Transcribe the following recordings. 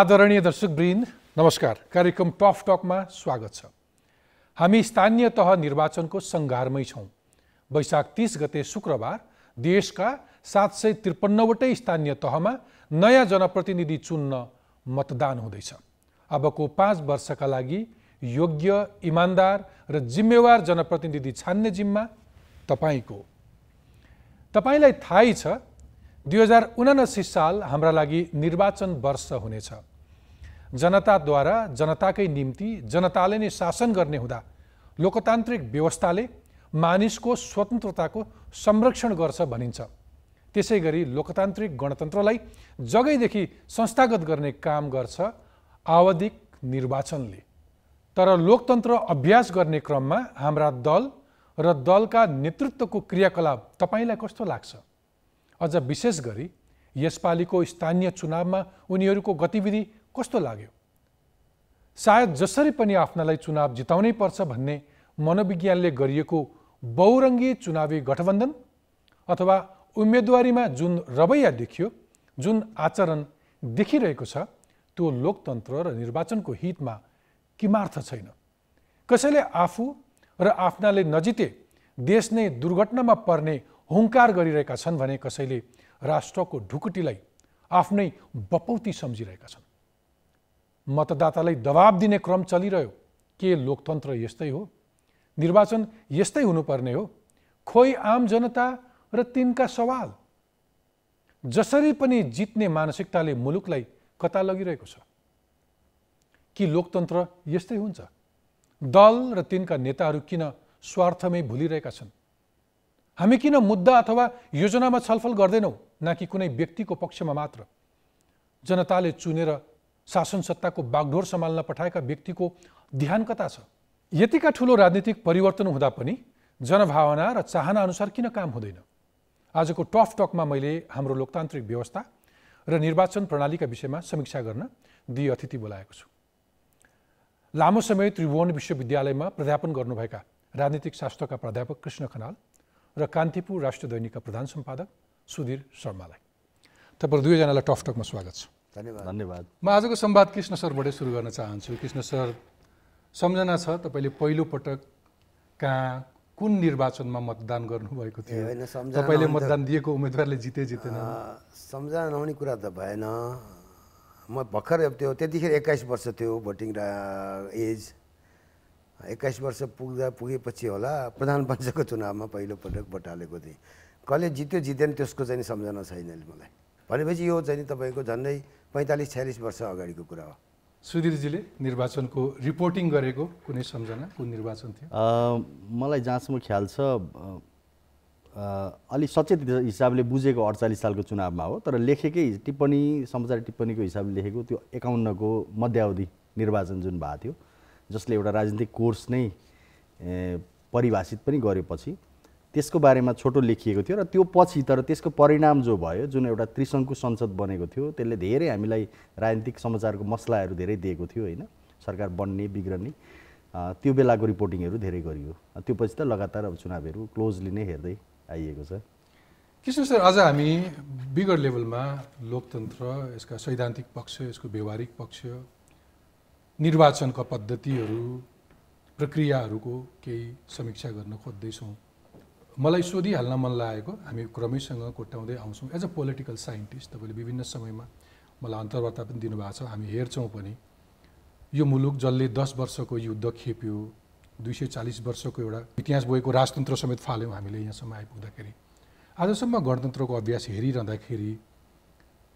आदरणीय दर्शक दर्शकवृन्द नमस्कार कार्यक्रम टफ टकमा स्वागत छ हामी स्थानीय तह निर्वाचनको सङ्घारमै छौँ वैशाख तिस गते शुक्रबार देशका सात सय त्रिपन्नवटै स्थानीय तहमा नयाँ जनप्रतिनिधि चुन्न मतदान हुँदैछ अबको पाँच वर्षका लागि योग्य इमान्दार र जिम्मेवार जनप्रतिनिधि छान्ने जिम्मा तपाईँको तपाईँलाई थाहै छ दुई हजार उनासी साल हाम्रा लागि निर्वाचन वर्ष हुनेछ जनताद्वारा जनताकै निम्ति जनताले नै शासन गर्ने हुँदा लोकतान्त्रिक व्यवस्थाले मानिसको स्वतन्त्रताको संरक्षण गर्छ भनिन्छ त्यसै गरी लोकतान्त्रिक गणतन्त्रलाई जगैदेखि संस्थागत गर्ने काम गर्छ आवधिक निर्वाचनले तर लोकतन्त्र अभ्यास गर्ने क्रममा हाम्रा दल र दलका नेतृत्वको क्रियाकलाप तपाईँलाई कस्तो लाग्छ अझ विशेष गरी यसपालिको स्थानीय चुनावमा उनीहरूको गतिविधि कस्तो लाग्यो सायद जसरी पनि आफ्नालाई चुनाव जिताउनै पर्छ भन्ने मनोविज्ञानले गरिएको बहुरङ्गी चुनावी गठबन्धन अथवा उम्मेदवारीमा जुन रवैया देखियो जुन आचरण देखिरहेको छ त्यो लोकतन्त्र र निर्वाचनको हितमा किमार्थ छैन कसैले आफू र आफ्नाले नजिते देश नै दुर्घटनामा पर्ने हुङ्कार गरिरहेका छन् भने कसैले राष्ट्रको ढुकुटीलाई आफ्नै बपौती सम्झिरहेका छन् मतदातालाई दबाब दिने क्रम चलिरह्यो के लोकतन्त्र यस्तै हो निर्वाचन यस्तै हुनुपर्ने हो खोइ आम जनता र तिनका सवाल जसरी पनि जित्ने मानसिकताले मुलुकलाई कता लगिरहेको छ कि लोकतन्त्र यस्तै हुन्छ दल र तिनका नेताहरू किन स्वार्थमै भुलिरहेका छन् हामी किन मुद्दा अथवा योजनामा छलफल गर्दैनौँ न कि कुनै व्यक्तिको पक्षमा मात्र जनताले चुनेर शासन सत्ताको बागडोर सम्हाल्न पठाएका व्यक्तिको ध्यान कता छ यतिका ठुलो राजनीतिक परिवर्तन हुँदा पनि जनभावना र चाहना अनुसार किन काम हुँदैन आजको टफ टकमा मैले हाम्रो लोकतान्त्रिक व्यवस्था र निर्वाचन प्रणालीका विषयमा समीक्षा गर्न दुई अतिथि बोलाएको छु लामो समय त्रिभुवन विश्वविद्यालयमा प्राध्यापन गर्नुभएका राजनीतिक शास्त्रका प्राध्यापक कृष्ण खनाल र कान्तिपुर राष्ट्र दैनिकका प्रधान सम्पादक सुधीर शर्मालाई तपाईँहरू दुवैजनालाई टफ टकमा स्वागत छ धन्यवाद धन्यवाद म आजको सम्वाद कृष्ण सरबाटै सुरु गर्न चाहन्छु कृष्ण सर सम्झना छ तपाईँले पहिलोपटक कहाँ कुन निर्वाचनमा मतदान गर्नुभएको थियो तपाईँले मतदान दिएको उम्मेदवारले जिते जितेन सम्झना नहुने कुरा त भएन म भर्खर त्यो त्यतिखेर एक्काइस वर्ष थियो भोटिङ एज एक्काइस वर्ष पुग्दा पुगेपछि होला प्रधान पञ्चको चुनावमा पहिलोपटक भोट हालेको थिएँ कसले जित्यो जितेन त्यसको चाहिँ सम्झना छैन मलाई भनेपछि यो चाहिँ तपाईँको झन्डै पैँतालिस छ्यालिस वर्ष अगाडिको कुरा हो सुधीरजीले निर्वाचनको रिपोर्टिङ गरेको कुनै सम्झना कुन निर्वाचन थियो मलाई जहाँसम्म ख्याल छ अलि सचेत हिसाबले बुझेको अडचालिस सालको चुनावमा हो तर लेखेकै टिप्पणी समाचार टिप्पणीको हिसाबले लेखेको त्यो एकाउन्नको मध्यावधि निर्वाचन जुन भएको थियो जसले एउटा राजनीतिक कोर्स नै परिभाषित पनि गरेपछि त्यसको बारेमा छोटो लेखिएको थियो र त्यो पछि तर त्यसको परिणाम जो भयो जुन एउटा त्रिसङ्घको संसद बनेको थियो त्यसले धेरै हामीलाई राजनीतिक समाचारको मसलाहरू धेरै दिएको थियो होइन सरकार बन्ने बिग्रने त्यो बेलाको रिपोर्टिङहरू धेरै गरियो त्यो पछि त लगातार अब चुनावहरू क्लोजली नै हेर्दै आइएको छ कृष्ण सर आज हामी बिगर लेभलमा लोकतन्त्र यसका सैद्धान्तिक पक्ष यसको व्यवहारिक पक्ष निर्वाचनका पद्धतिहरू प्रक्रियाहरूको केही समीक्षा गर्न खोज्दैछौँ मलाई सोधिहाल्न मन लागेको हामी क्रमैसँग कोट्याउँदै आउँछौँ एज अ पोलिटिकल साइन्टिस्ट तपाईँले विभिन्न समयमा मलाई अन्तर्वार्ता पनि दिनुभएको छ हामी हेर्छौँ पनि यो मुलुक जसले दस वर्षको युद्ध खेप्यो दुई सय चालिस वर्षको एउटा इतिहास बोकेको राजतन्त्र समेत फाल्यौँ हामीले यहाँसम्म आइपुग्दाखेरि आजसम्म गणतन्त्रको अभ्यास हेरिरहँदाखेरि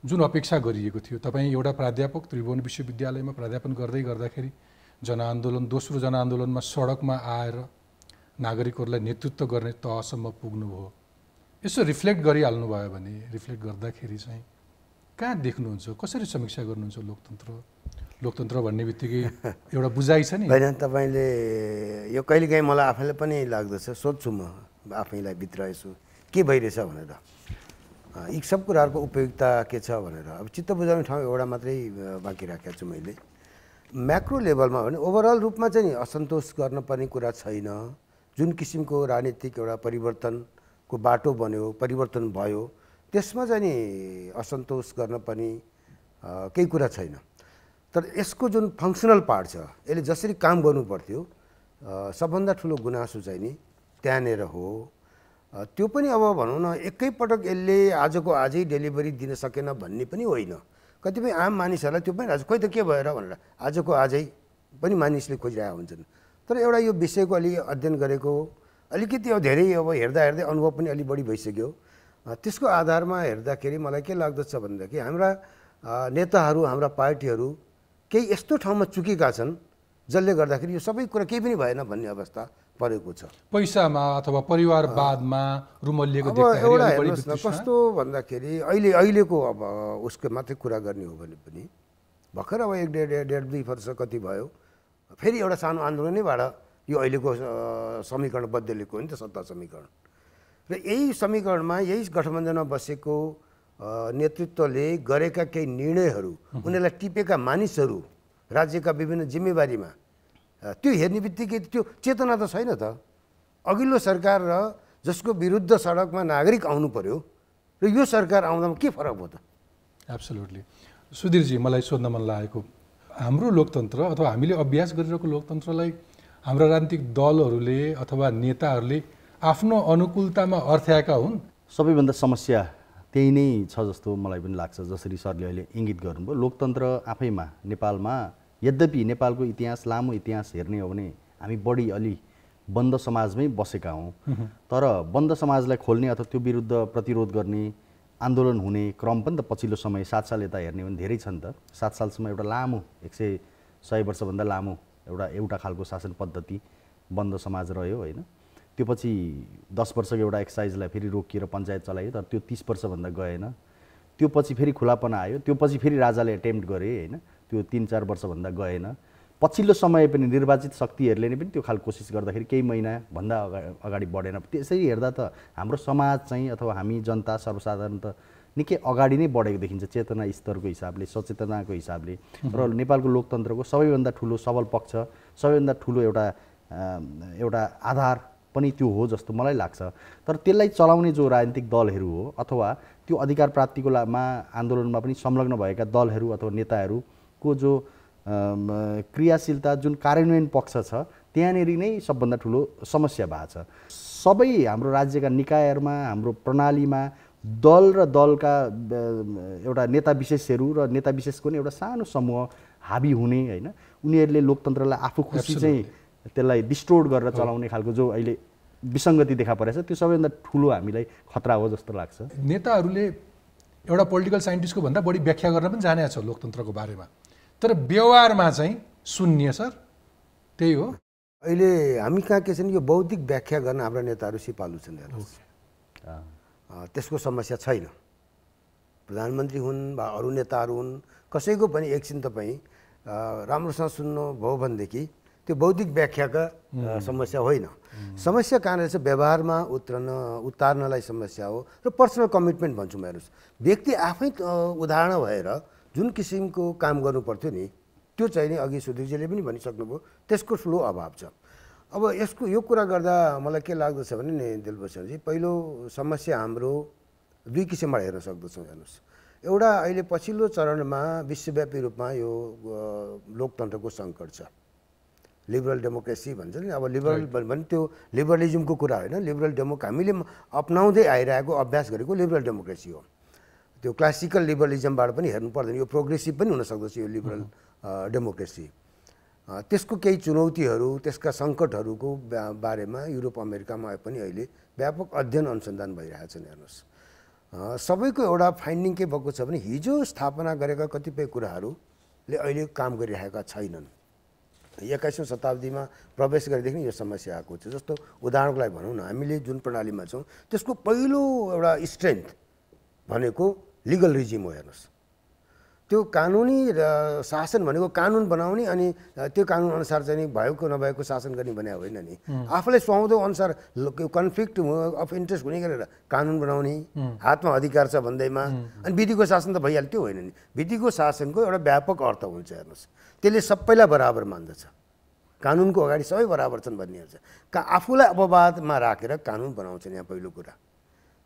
जुन अपेक्षा गरिएको थियो तपाईँ एउटा प्राध्यापक त्रिभुवन विश्वविद्यालयमा प्राध्यापन गर्दै गर्दाखेरि जनआन्दोलन दोस्रो जनआन्दोलनमा सडकमा आएर नागरिकहरूलाई नेतृत्व गर्ने तहसम्म पुग्नुभयो यसो रिफ्लेक्ट गरिहाल्नु भयो भने रिफ्लेक्ट गर्दाखेरि चाहिँ कहाँ देख्नुहुन्छ कसरी समीक्षा गर्नुहुन्छ लोकतन्त्र लोकतन्त्र भन्ने बित्तिकै एउटा बुझाइ छ नि होइन तपाईँले यो कहिलेकाहीँ मलाई आफैलाई पनि लाग्दछ सोध्छु म आफैलाई भित्र यसो के भइरहेछ भनेर यी सब कुराहरूको उपयोगिता के छ भनेर अब चित्त बुझाउने ठाउँ एउटा मात्रै बाँकी राखेको छु मैले म्याक्रो लेभलमा भने ओभरअल रूपमा चाहिँ असन्तोष गर्नुपर्ने कुरा छैन जुन किसिमको राजनीतिक एउटा परिवर्तनको बाटो बन्यो परिवर्तन भयो त्यसमा चाहिँ नि असन्तोष गर्न पनि केही कुरा छैन तर यसको जुन फङ्सनल पार्ट छ यसले जसरी काम गर्नु पर्थ्यो सबभन्दा ठुलो गुनासो चाहिँ नि त्यहाँनिर हो त्यो पनि अब भनौँ न एकैपटक यसले आजको आजै डेलिभरी दिन सकेन भन्ने पनि होइन कतिपय आम मानिसहरूलाई त्यो पनि राज्य खोइ त के भएर भनेर आजको आजै पनि मानिसले खोजिरहेका हुन्छन् तर एउटा यो विषयको अलि अध्ययन गरेको अलिकति अब धेरै अब हेर्दा हेर्दै अनुभव पनि अलिक बढी भइसक्यो त्यसको आधारमा हेर्दाखेरि मलाई के लाग्दछ भनेदेखि हाम्रा नेताहरू हाम्रा पार्टीहरू केही यस्तो ठाउँमा चुकेका छन् जसले गर्दाखेरि यो सबै कुरा केही पनि भएन भन्ने अवस्था परेको छ पैसामा अथवा परिवारवादमा रुमलिएको एउटा कस्तो भन्दाखेरि अहिले अहिलेको अब उसको मात्रै कुरा गर्ने हो भने पनि भर्खर अब एक डेढ डेढ दुई वर्ष कति भयो फेरि एउटा सानो आन्दोलनैबाट यो अहिलेको समीकरण बद्लिएको हो नि त सत्ता समीकरण र यही समीकरणमा यही गठबन्धनमा बसेको नेतृत्वले गरेका केही निर्णयहरू उनीहरूलाई टिपेका मानिसहरू राज्यका विभिन्न जिम्मेवारीमा त्यो हेर्ने बित्तिकै त्यो चेतना त छैन त अघिल्लो सरकार र जसको विरुद्ध सडकमा नागरिक आउनु पर्यो र यो सरकार आउँदामा के फरक हो त एब्सोल्युटली सुधीरजी मलाई सोध्न मन लागेको हाम्रो लोकतन्त्र अथवा हामीले अभ्यास गरिरहेको लोकतन्त्रलाई हाम्रा राजनीतिक दलहरूले अथवा नेताहरूले आफ्नो अनुकूलतामा अर्थ्याएका हुन् सबैभन्दा समस्या त्यही नै छ जस्तो मलाई पनि लाग्छ जसरी सरले अहिले इङ्गित गर्नुभयो लोकतन्त्र आफैमा नेपालमा यद्यपि नेपालको इतिहास लामो इतिहास हेर्ने हो भने हामी बढी अलि बन्द समाजमै बसेका हौँ तर बन्द समाजलाई खोल्ने अथवा त्यो विरुद्ध प्रतिरोध गर्ने आन्दोलन हुने क्रम पनि त पछिल्लो समय सात साल यता हेर्ने भने धेरै छन् त सात सालसम्म एउटा लामो एक सय सय वर्षभन्दा लामो एउटा एउटा खालको शासन पद्धति बन्द समाज रह्यो होइन त्यो पछि दस वर्षको एउटा एक्साइजलाई फेरि रोकिएर पञ्चायत चलायो तर त्यो तिस वर्षभन्दा गएन त्यो पछि फेरि खुलापना आयो त्यो पछि फेरि राजाले एटेम्प्ट गरे होइन त्यो तिन चार वर्षभन्दा गएन पछिल्लो समय पनि निर्वाचित शक्तिहरूले नै पनि त्यो खालको कोसिस गर्दाखेरि केही महिनाभन्दा अगाडि अगाडि बढेन त्यसरी हेर्दा त हाम्रो समाज चाहिँ अथवा हामी जनता सर्वसाधारण त निकै अगाडि नै बढेको देखिन्छ चेतना स्तरको हिसाबले सचेतनाको हिसाबले र नेपालको लोकतन्त्रको सबैभन्दा ठुलो सबल पक्ष सबैभन्दा ठुलो एउटा एउटा आधार पनि त्यो हो जस्तो मलाई लाग्छ तर त्यसलाई चलाउने जो राजनीतिक दलहरू हो अथवा त्यो अधिकार प्राप्तिको लामा आन्दोलनमा पनि संलग्न भएका दलहरू अथवा नेताहरूको जो क्रियाशीलता जुन कार्यान्वयन पक्ष छ त्यहाँनिर नै सबभन्दा ठुलो समस्या भएको छ सबै हाम्रो राज्यका निकायहरूमा हाम्रो प्रणालीमा दल र दलका एउटा नेता विशेषहरू र नेता विशेषको नै एउटा सानो समूह हाबी हुने होइन उनीहरूले लोकतन्त्रलाई आफू खुसी चाहिँ त्यसलाई डिस्ट्रोड गरेर चलाउने खालको जो अहिले विसङ्गति देखा परेको छ त्यो सबैभन्दा ठुलो हामीलाई खतरा हो जस्तो लाग्छ नेताहरूले एउटा पोलिटिकल साइन्टिस्टको भन्दा बढी व्याख्या गर्न पनि जाने छ लोकतन्त्रको बारेमा तर व्यवहारमा चाहिँ शून्य सर त्यही हो अहिले हामी कहाँ के छन् यो बौद्धिक व्याख्या गर्न हाम्रा नेताहरू सिपालु छन् हेर्नुहोस् त्यसको समस्या छैन प्रधानमन्त्री हुन् वा अरू नेताहरू हुन् कसैको पनि एकछिन तपाईँ राम्रोसँग सुन्नु भयो भनेदेखि त्यो बौद्धिक व्याख्याका समस्या होइन समस्या कहाँ रहेछ व्यवहारमा उत्रन उतार्नलाई समस्या हो र पर्सनल कमिटमेन्ट भन्छु म हेर्नुहोस् व्यक्ति आफै उदाहरण भएर जुन किसिमको काम गर्नु पर्थ्यो नि त्यो चाहिँ नि अघि सुधीरजीले पनि भनिसक्नुभयो त्यसको ठुलो अभाव छ अब यसको यो कुरा गर्दा मलाई के लाग्दछ भने नि दिलभूषणजी पहिलो समस्या हाम्रो दुई किसिमबाट हेर्न सक्दछौँ हेर्नुहोस् एउटा अहिले पछिल्लो चरणमा विश्वव्यापी रूपमा यो लोकतन्त्रको सङ्कट छ लिबरल डेमोक्रेसी भन्छ नि अब लिबरल भने त्यो लिबरलिजमको कुरा होइन लिबरल डेमो हामीले अप्नाउँदै आइरहेको अभ्यास गरेको लिबरल डेमोक्रेसी हो त्यो क्लासिकल लिबरलिजमबाट पनि हेर्नु पर्दैन यो प्रोग्रेसिभ पनि हुनसक्दछ यो लिबरल डेमोक्रेसी त्यसको केही चुनौतीहरू त्यसका सङ्कटहरूको बारेमा युरोप अमेरिकामा पनि अहिले व्यापक अध्ययन अनुसन्धान भइरहेछन् हेर्नुहोस् सबैको एउटा फाइन्डिङ के भएको छ भने हिजो स्थापना गरेका कतिपय कुराहरूले अहिले काम गरिरहेका छैनन् एक्काइसौँ शताब्दीमा प्रवेश गरेदेखि यो समस्या आएको छ जस्तो उदाहरणको लागि भनौँ न हामीले जुन प्रणालीमा छौँ त्यसको पहिलो एउटा स्ट्रेन्थ भनेको लिगल रिजिम हो हेर्नुहोस् त्यो कानुनी शासन भनेको कानुन बनाउने अनि त्यो कानुनअनुसार चाहिँ भएको नभएको शासन गर्ने भने होइन नि आफूलाई सुहाउँदो अनुसार कन्फ्लिक्ट अफ इन्ट्रेस्ट हुने गरेर कानुन बनाउने हातमा अधिकार छ भन्दैमा अनि विधिको शासन त भइहाल्यो त्यो होइन नि विधिको शासनको एउटा व्यापक अर्थ हुन्छ हेर्नुहोस् त्यसले सबैलाई बराबर मान्दछ कानुनको अगाडि सबै बराबर छन् भन्ने हुन्छ आफूलाई अपवादमा राखेर कानुन बनाउँछन् यहाँ पहिलो कुरा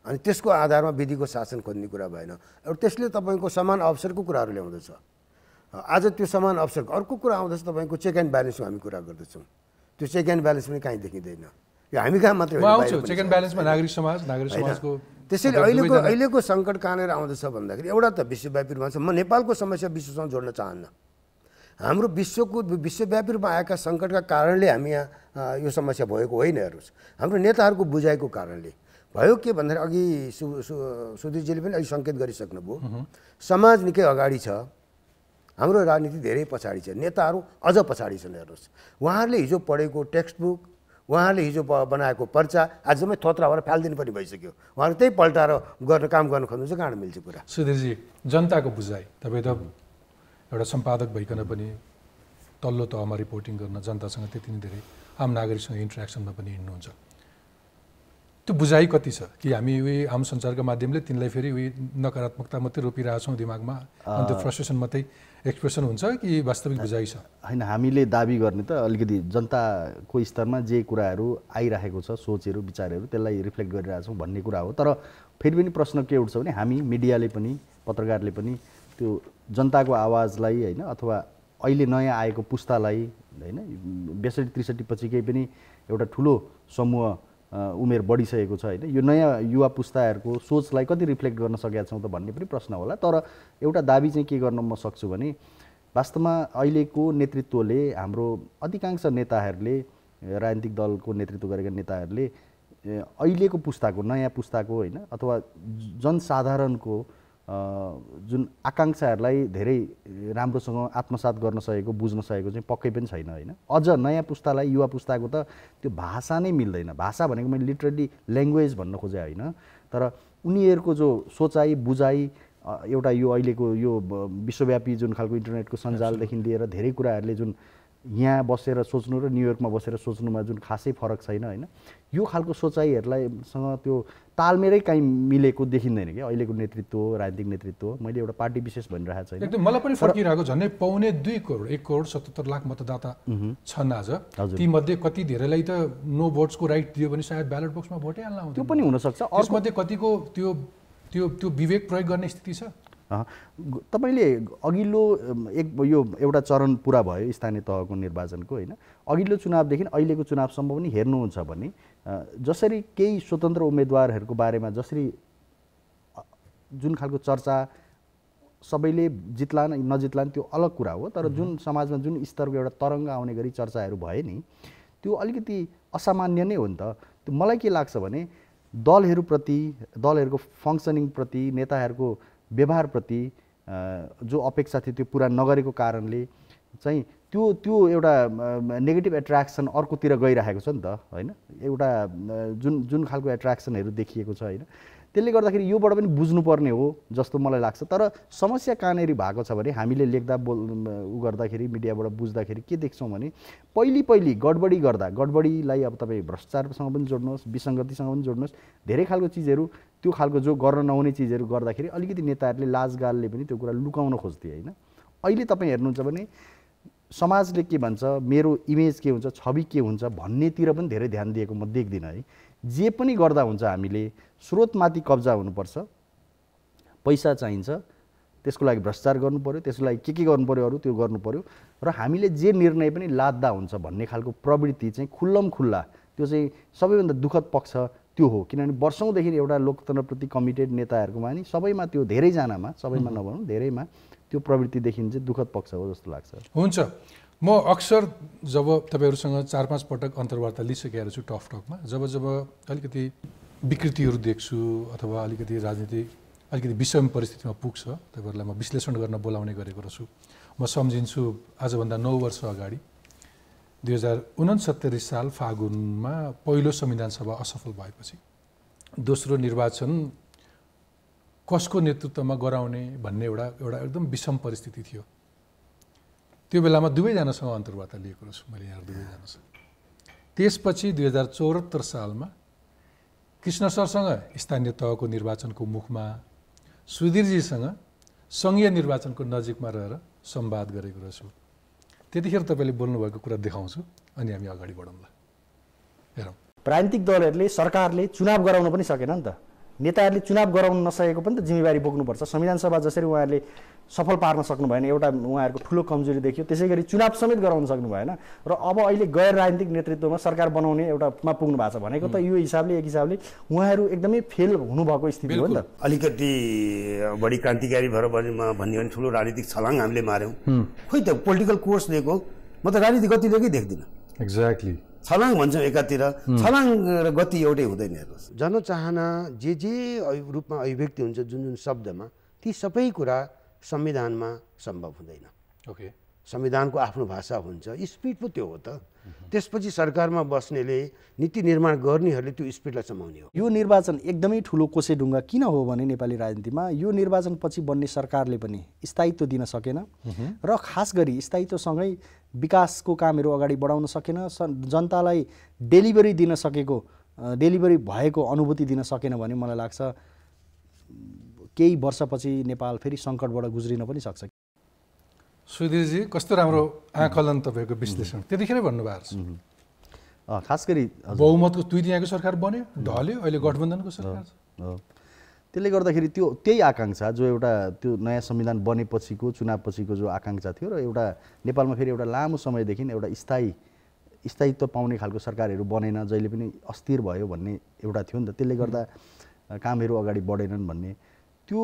अनि त्यसको आधारमा विधिको शासन खोज्ने कुरा भएन र त्यसले तपाईँको समान अवसरको कुराहरू ल्याउँदछ आज त्यो समान अवसरको अर्को कुरा आउँदछ तपाईँको चेक एन्ड ब्यालेन्सको हामी कुरा गर्दछौँ त्यो चेक एन्ड ब्यालेन्स पनि कहीँ देखिँदैन यो हामी कहाँ मात्रै चेक त्यसैले अहिलेको अहिलेको सङ्कट कहाँनिर आउँदछ भन्दाखेरि एउटा त विश्वव्यापी रूपमा छ म नेपालको समस्या विश्वसँग जोड्न चाहन्न हाम्रो विश्वको विश्वव्यापी रूपमा आएका सङ्कटका कारणले हामी यहाँ यो समस्या भएको होइन हेर्नुहोस् हाम्रो नेताहरूको बुझाइको कारणले भयो के भन्दाखेरि अघि सु सुधीरजीले पनि अघि सङ्केत गरिसक्नुभयो समाज निकै अगाडि छ हाम्रो राजनीति धेरै पछाडि छ नेताहरू अझ पछाडि छन् हेर्नुहोस् उहाँहरूले हिजो पढेको टेक्स्ट बुक उहाँहरूले हिजो बनाएको पर्चा आजमै थोत्रा भएर फालिदिनु पनि भइसक्यो उहाँहरू त्यही पल्टाएर गर्न काम गर्नु खोज्नुहुन्छ कहाँ मिल्छ कुरा सुधीरजी जनताको बुझाइ तपाईँ त एउटा सम्पादक भइकन पनि तल्लो तहमा रिपोर्टिङ गर्न जनतासँग त्यति नै धेरै आम नागरिकसँग इन्ट्रेक्सनमा पनि हिँड्नुहुन्छ त्यो बुझाइ कति छ कि हामी उयो आम संसारको माध्यमले तिनलाई फेरि उयो नकारात्मकता मात्रै रोपिरहेछौँ दिमागमा अन्त फ्रस्ट्रेसन मात्रै एक्सप्रेसन हुन्छ कि वास्तविक बुझाइ छ होइन हामीले दाबी गर्ने त अलिकति जनताको स्तरमा जे कुराहरू आइरहेको छ सोचहरू विचारहरू त्यसलाई रिफ्लेक्ट गरिरहेछौँ भन्ने कुरा हो तर फेरि पनि प्रश्न के उठ्छ भने हामी मिडियाले पनि पत्रकारले पनि त्यो जनताको आवाजलाई होइन अथवा अहिले नयाँ आएको पुस्तालाई होइन बेसठी त्रिसठी केही पनि एउटा ठुलो समूह उमेर बढिसकेको छ होइन यो नयाँ युवा पुस्ताहरूको सोचलाई कति रिफ्लेक्ट गर्न सकेका छौँ त भन्ने पनि प्रश्न होला तर एउटा दाबी चाहिँ के गर्न म सक्छु भने वास्तवमा अहिलेको नेतृत्वले हाम्रो अधिकांश नेताहरूले राजनीतिक दलको नेतृत्व गरेका नेताहरूले अहिलेको पुस्ताको नयाँ पुस्ताको होइन अथवा जनसाधारणको जुन आकाङ्क्षाहरूलाई धेरै राम्रोसँग आत्मसात गर्न सकेको बुझ्न सकेको चाहिँ पक्कै पनि छैन होइन अझ नयाँ पुस्तालाई युवा पुस्ताको त त्यो भाषा नै मिल्दैन भाषा भनेको मैले लिटरली ल्याङ्ग्वेज भन्न खोजेँ होइन तर उनीहरूको जो सोचाइ बुझाइ एउटा यो अहिलेको यो विश्वव्यापी जुन खालको इन्टरनेटको सञ्जालदेखि लिएर धेरै कुराहरूले जुन यहाँ बसेर सोच्नु र न्युयोर्कमा बसेर सोच्नुमा जुन खासै फरक छैन होइन यो खालको सोचाइहरूलाईसँग त्यो तालमेलै काहीँ मिलेको देखिँदैन क्या अहिलेको नेतृत्व राजनीतिक नेतृत्व मैले एउटा पार्टी विशेष भनिरहेको छैन एकदम मलाई पनि फर्किरहेको झन्डै पाउने दुई करोड एक करोड सतहत्तर लाख मतदाता छन् आज तीमध्ये कति धेरैलाई त नो भोट्सको राइट दियो भने सायद ब्यालेट बक्समा भोटै हाल्न त्यो पनि हुनसक्छ अर्कोमध्ये कतिको त्यो त्यो त्यो विवेक प्रयोग गर्ने स्थिति छ तपाईँले अघिल्लो एक यो एउटा चरण पुरा भयो स्थानीय तहको निर्वाचनको होइन अघिल्लो चुनावदेखि अहिलेको चुनावसम्म पनि हेर्नुहुन्छ भने जसरी केही स्वतन्त्र उम्मेदवारहरूको बारेमा जसरी जुन खालको चर्चा सबैले जित्लान् नजित्लान् त्यो अलग कुरा हो तर जुन समाजमा जुन स्तरको एउटा तरङ्ग आउने गरी चर्चाहरू भए नि त्यो अलिकति असामान्य नै हो नि त त्यो मलाई के लाग्छ भने दलहरूप्रति दलहरूको फङ्सनिङप्रति नेताहरूको व्यवहारप्रति जो अपेक्षा थियो त्यो पुरा नगरेको कारणले चाहिँ त्यो त्यो एउटा नेगेटिभ एट्र्याक्सन अर्कोतिर गइरहेको छ नि त होइन एउटा जुन जुन खालको एट्र्याक्सनहरू देखिएको छ होइन त्यसले गर्दाखेरि योबाट पनि बुझ्नुपर्ने हो जस्तो मलाई लाग्छ तर समस्या कहाँनिर भएको छ भने हामीले लेख्दा बोल उ गर्दाखेरि मिडियाबाट बुझ्दाखेरि के देख्छौँ भने पहिले पहिले गडबडी गर्दा गडबडीलाई अब तपाईँ भ्रष्टाचारसँग पनि जोड्नुहोस् विसङ्गतिसँग पनि जोड्नुहोस् धेरै खालको चिजहरू त्यो खालको जो गर्न नहुने चिजहरू गर्दाखेरि अलिकति नेताहरूले लाजगालले पनि त्यो कुरा लुकाउन खोज्थे होइन अहिले तपाईँ हेर्नुहुन्छ भने समाजले के भन्छ मेरो इमेज के हुन्छ छवि के हुन्छ भन्नेतिर पनि धेरै ध्यान दिएको म देख्दिनँ है जे पनि गर्दा हुन्छ हामीले स्रोतमाथि कब्जा हुनुपर्छ पैसा चाहिन्छ त्यसको लागि भ्रष्टाचार गर्नु पऱ्यो त्यसको लागि के के गर्नु पऱ्यो अरू त्यो गर्नु पऱ्यो र हामीले जे निर्णय पनि लाद्दा हुन्छ भन्ने खालको प्रवृत्ति चाहिँ खुल्लम खुल्ला त्यो चाहिँ सबैभन्दा दुःखद पक्ष त्यो हो किनभने वर्षौँदेखि एउटा लोकतन्त्रप्रति कमिटेड नेताहरूकोमा नि सबैमा त्यो धेरैजनामा सबैमा नभनौँ धेरैमा त्यो प्रवृत्ति चाहिँ दुःखद पक्ष हो जस्तो लाग्छ हुन्छ म अक्सर जब तपाईँहरूसँग चार पाँच पटक अन्तर्वार्ता लिइसकेको छु टफ टकमा जब जब अलिकति विकृतिहरू देख्छु अथवा अलिकति राजनीति अलिकति विषम परिस्थितिमा पुग्छ तपाईँहरूलाई म विश्लेषण गर्न बोलाउने गरेको रहेछु म सम्झिन्छु आजभन्दा नौ वर्ष अगाडि दुई हजार उनसत्तरी साल फागुनमा पहिलो संविधान सभा असफल भएपछि दोस्रो निर्वाचन कसको नेतृत्वमा गराउने भन्ने एउटा एउटा एकदम विषम परिस्थिति थियो त्यो बेलामा दुवैजनासँग अन्तर्वार्ता लिएको रहेछु मैले यहाँ दुवैजनासँग त्यसपछि दुई हजार चौहत्तर सालमा कृष्ण सरसँग स्थानीय तहको निर्वाचनको मुखमा सुधीरजीसँग सङ्घीय निर्वाचनको नजिकमा रहेर संवाद गरेको रहेछु त्यतिखेर तपाईँले बोल्नुभएको कुरा देखाउँछु अनि हामी अगाडि बढौँला हेरौँ प्रान्तिक दलहरूले सरकारले चुनाव गराउन पनि सकेन नि त नेताहरूले चुनाव गराउन नसकेको पनि त जिम्मेवारी बोक्नुपर्छ संविधान सभा जसरी उहाँहरूले सफल पार्न सक्नु भएन एउटा उहाँहरूको ठुलो कमजोरी देखियो त्यसै गरी चुनाव समेत गराउन सक्नु भएन र अब अहिले गैर राजनीतिक नेतृत्वमा सरकार बनाउने एउटामा पुग्नु भएको छ भनेको त यो हिसाबले एक हिसाबले उहाँहरू एकदमै फेल हुनुभएको स्थिति हो नि त अलिकति बढी क्रान्तिकारी भएर भन्यो भने ठुलो राजनीतिक छलाङ हामीले माऱ्यौँ खोइ त पोलिटिकल कोर्स दिएको म त राजनीति गति देख्दिनँ एक्ज्याक्टली छलाङ भन्छौँ एकातिर छलाङ र गति एउटै हुँदैन हेर्नुहोस् जनचाहना जे जे रूपमा अभिव्यक्ति हुन्छ जुन जुन शब्दमा ती सबै कुरा संविधानमा सम्भव हुँदैन ओके संविधानको आफ्नो भाषा हुन्छ स्पिड पो त्यो हो त त्यसपछि सरकारमा बस्नेले नीति निर्माण गर्नेहरूले त्यो स्पिडलाई समाउने हो यो निर्वाचन एकदमै ठुलो कोसेढुङ्गा किन हो भने नेपाली राजनीतिमा यो निर्वाचनपछि बन्ने सरकारले पनि स्थायित्व दिन सकेन र खास गरी स्थायित्वसँगै विकासको कामहरू अगाडि बढाउन सकेन स जनतालाई डेलिभरी दिन सकेको डेलिभरी भएको अनुभूति दिन सकेन भने मलाई लाग्छ केही वर्षपछि नेपाल फेरि सङ्कटबाट गुज्रिन पनि सक्छ सुधीरजी कस्तो राम्रो आकलन तपाईँको विश्लेषण त्यतिखेरै भन्नुभएको छ खास गरी बहुमतको दुई दिनको सरकार बन्यो ढल्यो अहिले गठबन्धनको सरकार त्यसले गर्दाखेरि त्यो त्यही आकाङ्क्षा जो एउटा त्यो नयाँ संविधान बनेपछिको चुनावपछिको जो आकाङ्क्षा थियो र एउटा नेपालमा फेरि एउटा लामो समयदेखि एउटा स्थायी स्थायित्व पाउने खालको सरकारहरू बनेन जहिले पनि अस्थिर भयो भन्ने एउटा थियो नि त त्यसले गर्दा कामहरू अगाडि बढेनन् भन्ने त्यो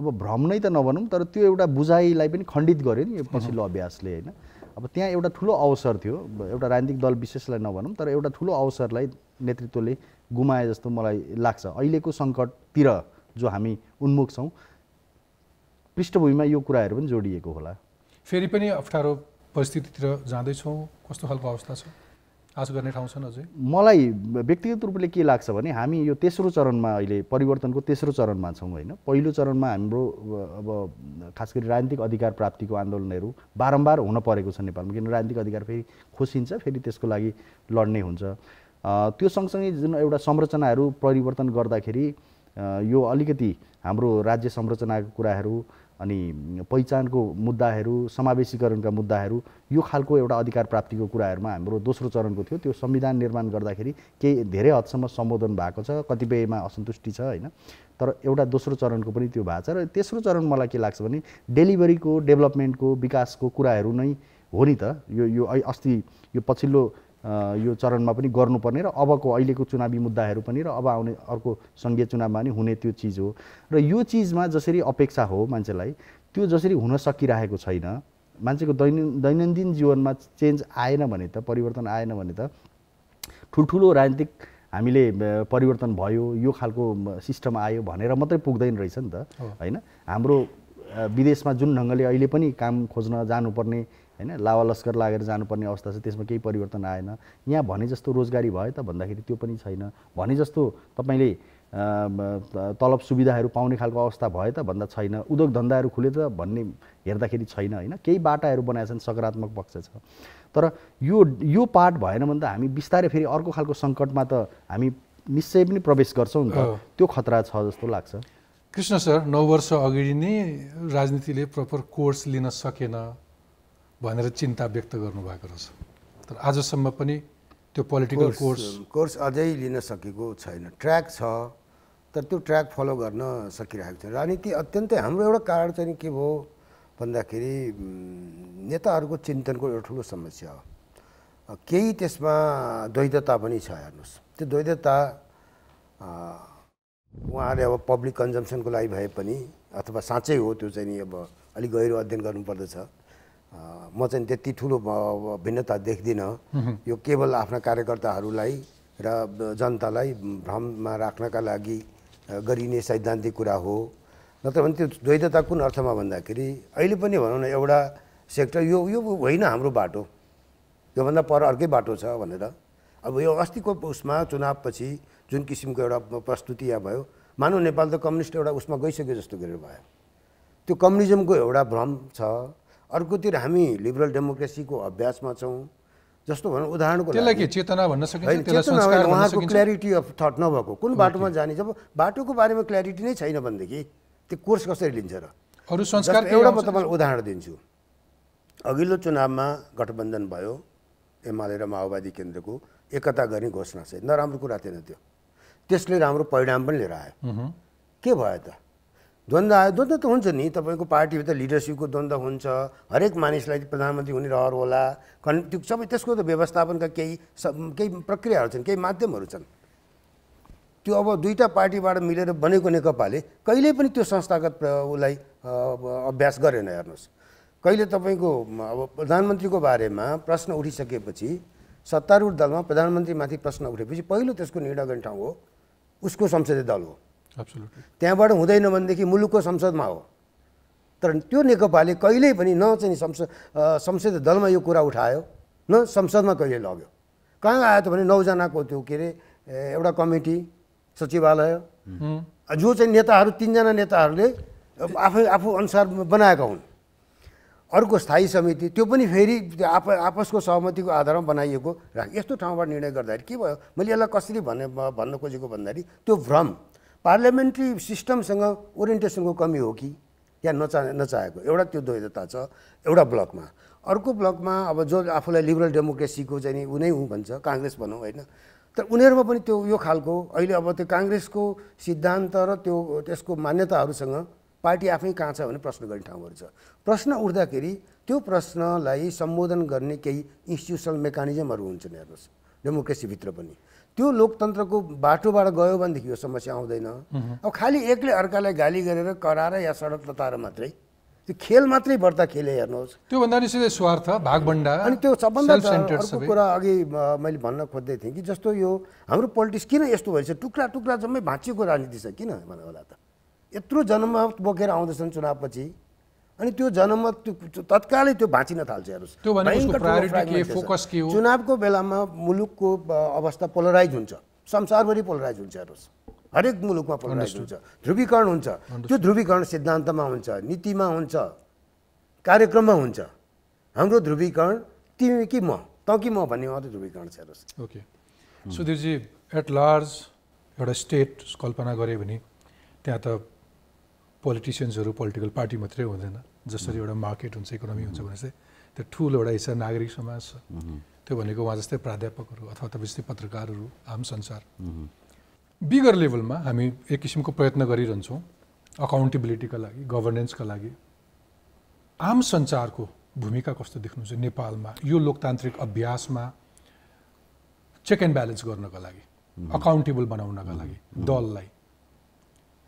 अब भ्रम नै त नभनौँ तर त्यो एउटा बुझाइलाई पनि खण्डित गर्यो नि यो पछिल्लो अभ्यासले होइन अब त्यहाँ एउटा ठुलो अवसर थियो एउटा राजनीतिक दल विशेषलाई नभनौँ तर एउटा ठुलो अवसरलाई नेतृत्वले गुमाए जस्तो मलाई लाग्छ अहिलेको सङ्कट तिर जो हामी उन्मुख छौँ पृष्ठभूमिमा यो कुराहरू पनि जोडिएको होला फेरि पनि अप्ठ्यारो परिस्थितितिर जाँदैछौँ कस्तो खालको अवस्था छ आज गर्ने ठाउँ छन् अझै मलाई व्यक्तिगत रूपले के लाग्छ भने हामी यो तेस्रो चरणमा अहिले परिवर्तनको तेस्रो चरणमा छौँ होइन पहिलो चरणमा हाम्रो अब खास गरी राजनीतिक अधिकार प्राप्तिको आन्दोलनहरू बारम्बार हुन परेको छ नेपालमा किन राजनीतिक अधिकार फेरि खोसिन्छ फेरि त्यसको लागि लड्ने हुन्छ त्यो सँगसँगै जुन एउटा संरचनाहरू परिवर्तन गर्दाखेरि यो अलिकति हाम्रो राज्य संरचनाको कुराहरू अनि पहिचानको मुद्दाहरू समावेशीकरणका मुद्दाहरू यो खालको एउटा अधिकार प्राप्तिको कुराहरूमा हाम्रो दोस्रो चरणको थियो त्यो संविधान निर्माण गर्दाखेरि केही धेरै हदसम्म सम्बोधन भएको छ कतिपयमा असन्तुष्टि छ होइन तर एउटा दोस्रो चरणको पनि त्यो भएको छ र तेस्रो चरण मलाई के लाग्छ भने डेलिभरीको डेभलपमेन्टको विकासको कुराहरू नै हो नि त यो यो अस्ति यो पछिल्लो यो चरणमा पनि गर्नुपर्ने र अबको अहिलेको चुनावी मुद्दाहरू पनि र अब आउने अर्को सङ्घीय चुनावमा पनि हुने त्यो चिज हो र यो चिजमा जसरी अपेक्षा हो मान्छेलाई त्यो जसरी हुन सकिरहेको छैन मान्छेको दैन दैनन्दिन जीवनमा चेन्ज आएन भने त परिवर्तन आएन भने त ठुल्ठुलो राजनीतिक हामीले परिवर्तन भयो यो खालको सिस्टम आयो भनेर मात्रै पुग्दैन रहेछ नि त होइन हाम्रो विदेशमा जुन ढङ्गले अहिले पनि काम खोज्न जानुपर्ने होइन लावा लस्कर लागेर जानुपर्ने अवस्था छ त्यसमा केही परिवर्तन आएन यहाँ भने जस्तो रोजगारी भयो त भन्दाखेरि त्यो पनि छैन भने जस्तो तपाईँले तलब सुविधाहरू पाउने खालको अवस्था भयो त भन्दा छैन उद्योग धन्दाहरू खुले त भन्ने हेर्दाखेरि छैन होइन केही बाटाहरू बनाएछन् सकारात्मक पक्ष छ तर यो यो पार्ट भएन भने त हामी बिस्तारै फेरि अर्को खालको सङ्कटमा त हामी निश्चय पनि प्रवेश गर्छौँ नि त त्यो खतरा छ जस्तो लाग्छ कृष्ण सर नौ वर्ष अगाडि नै राजनीतिले प्रपर कोर्स लिन सकेन भनेर चिन्ता व्यक्त गर्नुभएको रहेछ तर आजसम्म पनि त्यो पोलिटिकल कोर्स कोर्स अझै लिन सकेको छैन ट्र्याक छ तर त्यो ट्र्याक फलो गर्न सकिरहेको छैन राजनीति अत्यन्तै हाम्रो एउटा कारण चाहिँ के भयो भन्दाखेरि नेताहरूको चिन्तनको एउटा ठुलो समस्या हो केही त्यसमा द्वैधता पनि छ हेर्नुहोस् त्यो द्वैधता उहाँले अब पब्लिक कन्जम्सनको लागि भए पनि अथवा साँच्चै हो त्यो चाहिँ अब अलिक गहिरो अध्ययन गर्नुपर्दछ म चाहिँ त्यति ठुलो भिन्नता देख्दिनँ यो केवल आफ्ना कार्यकर्ताहरूलाई र जनतालाई भ्रममा राख्नका लागि गरिने सैद्धान्तिक कुरा हो नत्र भने त्यो द्वैधता कुन अर्थमा भन्दाखेरि अहिले पनि भनौँ न एउटा सेक्टर यो यो होइन हाम्रो बाटो योभन्दा पर अर्कै बाटो छ भनेर अब यो अस्तिको उसमा चुनावपछि जुन किसिमको एउटा प्रस्तुति यहाँ भयो मानव नेपाल त कम्युनिस्ट एउटा उसमा गइसक्यो जस्तो गरेर भयो त्यो कम्युनिजमको एउटा भ्रम छ अर्कोतिर हामी लिबरल डेमोक्रेसीको अभ्यासमा छौँ जस्तो भनौँ उदाहरणको उहाँको क्ल्यारिटी अफ थट नभएको कुन बाटोमा जाने जब बाटोको बारेमा क्ल्यारिटी नै छैन भनेदेखि त्यो कोर्स कसरी लिन्छ र अरू संस्कार एउटा म तपाईँलाई उदाहरण दिन्छु अघिल्लो चुनावमा गठबन्धन भयो एमाले र माओवादी केन्द्रको एकता गर्ने घोषणा चाहिँ नराम्रो कुरा थिएन त्यो त्यसले राम्रो परिणाम पनि लिएर आयो के भयो त द्वन्द्व आयो द्वन्द्व त हुन्छ नि तपाईँको पार्टीभित्र लिडरसिपको द्वन्द्व हुन्छ हरेक मानिसलाई प्रधानमन्त्री हुने रहर होला कन् त्यो सबै त्यसको त व्यवस्थापनका केही केही प्रक्रियाहरू छन् केही माध्यमहरू छन् त्यो अब दुईवटा पार्टीबाट मिलेर बनेको नेकपाले कहिले पनि त्यो संस्थागत उसलाई अभ्यास गरेन हेर्नुहोस् कहिले तपाईँको अब प्रधानमन्त्रीको बारेमा प्रश्न उठिसकेपछि सत्तारूढ दलमा प्रधानमन्त्रीमाथि प्रश्न उठेपछि पहिलो त्यसको निर्णय गर्ने ठाउँ हो उसको संसदीय दल हो त्यहाँबाट हुँदैन भनेदेखि मुलुकको संसदमा हो तर त्यो नेकपाले कहिल्यै पनि न चाहिँ संसद संसदीय दलमा यो कुरा उठायो न संसदमा कहिले लग्यो कहाँ आयो त भने नौजनाको त्यो के अरे एउटा कमिटी सचिवालय जो चाहिँ नेताहरू तिनजना नेताहरूले आफै आफू अनुसार बनाएका हुन् अर्को स्थायी समिति त्यो पनि फेरि आप आपसको सहमतिको आधारमा बनाइएको राख यस्तो ठाउँबाट निर्णय गर्दाखेरि के भयो मैले यसलाई कसरी भन्ने भन्न खोजेको भन्दाखेरि त्यो भ्रम पार्लियामेन्ट्री सिस्टमसँग ओरिएन्टेसनको कमी हो कि या नचा नचाहेको एउटा त्यो द्वैधता छ एउटा ब्लकमा अर्को ब्लकमा अब जो आफूलाई लिबरल डेमोक्रेसीको चाहिँ नि उनै हुँ भन्छ काङ्ग्रेस भनौँ होइन तर उनीहरूमा पनि त्यो यो खालको अहिले अब त्यो काङ्ग्रेसको सिद्धान्त र त्यो त्यसको मान्यताहरूसँग पार्टी आफै कहाँ छ भने प्रश्न गर्ने ठाउँहरू छ प्रश्न उठ्दाखेरि त्यो प्रश्नलाई सम्बोधन गर्ने केही इन्स्टिट्युसनल मेकानिजमहरू हुन्छन् हेर्नुहोस् डेमोक्रेसीभित्र पनि त्यो लोकतन्त्रको बाटोबाट गयो भनेदेखि यो समस्या आउँदैन अब खालि एकले अर्कालाई गाली गरेर कराएर या सडक तताएर मात्रै त्यो खेल मात्रै बढ्दा खेले हेर्नुहोस् त्योभन्दा नि सिधै स्वार्थ भागभन्डा अनि त्यो सबभन्दा अर्को कुरा अघि मैले भन्न खोज्दै थिएँ कि जस्तो यो हाम्रो पोलिटिक्स किन यस्तो भएछ टुक्रा टुक्रा जम्मै भाँचिएको राजनीति छ किन भन्नु होला त यत्रो जनमत बोकेर आउँदैछन् चुनावपछि अनि त्यो जनमत त्यो तत्कालै त्यो भाँचिन थाल्छ हेर्नुहोस् चुनावको बेलामा मुलुकको अवस्था पोलराइज हुन्छ संसारभरि पोलराइज हुन्छ हेर्नुहोस् हरेक मुलुकमा पोलराइज हुन्छ ध्रुवीकरण हुन्छ त्यो ध्रुवीकरण सिद्धान्तमा हुन्छ नीतिमा हुन्छ कार्यक्रममा हुन्छ हाम्रो ध्रुवीकरण तिमी कि म त कि म भन्ने मात्रै ध्रुवीकरण छ हेर्नुहोस् ओके सुधीरजी एट लार्ज एउटा स्टेट कल्पना गऱ्यो भने त्यहाँ त पोलिटिसियन्सहरू पोलिटिकल पार्टी मात्रै हुँदैन जसरी mm-hmm. एउटा मार्केट हुन्छ इकोनोमी हुन्छ भने चाहिँ त्यो ठुलो एउटा हिस्सा नागरिक समाज छ mm-hmm. त्यो भनेको उहाँ जस्तै प्राध्यापकहरू अथवा तपाईँ जस्तै पत्रकारहरू आम संसार बिगर mm-hmm. लेभलमा हामी एक किसिमको प्रयत्न गरिरहन्छौँ अकाउन्टेबिलिटीका लागि गभर्नेन्सका लागि आम सञ्चारको भूमिका कस्तो देख्नुहुन्छ नेपालमा यो लोकतान्त्रिक अभ्यासमा चेक एन्ड ब्यालेन्स गर्नका लागि अकाउन्टेबल बनाउनका लागि दललाई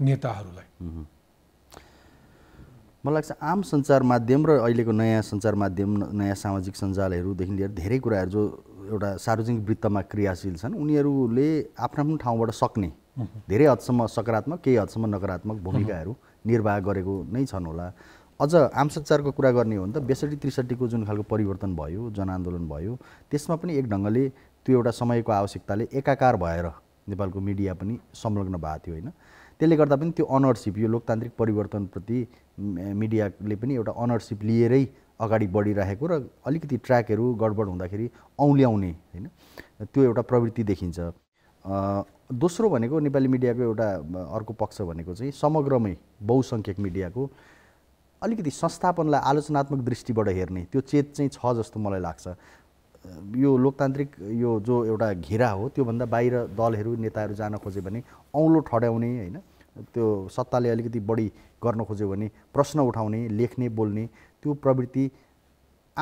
नेताहरूलाई मलाई लाग्छ आम सञ्चार माध्यम र अहिलेको नयाँ सञ्चार माध्यम नयाँ सामाजिक सञ्जालहरूदेखि लिएर धेरै कुराहरू जो एउटा सार्वजनिक वृत्तमा क्रियाशील छन् उनीहरूले आफ्नो आफ्नो ठाउँबाट सक्ने धेरै हदसम्म सकारात्मक केही हदसम्म नकारात्मक भूमिकाहरू निर्वाह गरेको नै छन् होला अझ आम सञ्चारको कुरा गर्ने हो भने त बेसठी त्रिसठीको जुन खालको परिवर्तन भयो जनआन्दोलन भयो त्यसमा पनि एक ढङ्गले त्यो एउटा समयको आवश्यकताले एकाकार भएर नेपालको मिडिया पनि संलग्न भएको थियो होइन त्यसले गर्दा पनि त्यो अनरसिप यो लोकतान्त्रिक परिवर्तनप्रति मिडियाले पनि एउटा अनरसिप लिएरै अगाडि बढिरहेको र अलिकति ट्र्याकहरू गडबड हुँदाखेरि औल्याउने होइन त्यो एउटा प्रवृत्ति देखिन्छ दोस्रो भनेको नेपाली मिडियाको एउटा अर्को पक्ष भनेको चाहिँ समग्रमै बहुसङ्ख्यक मिडियाको अलिकति संस्थापनलाई आलोचनात्मक दृष्टिबाट हेर्ने त्यो चेत चाहिँ छ जस्तो मलाई लाग्छ यो लोकतान्त्रिक यो जो एउटा घेरा हो त्योभन्दा बाहिर दलहरू नेताहरू जान खोज्यो भने औँलो ठड्याउने होइन त्यो सत्ताले अलिकति बढी गर्न खोज्यो भने प्रश्न उठाउने लेख्ने बोल्ने त्यो प्रवृत्ति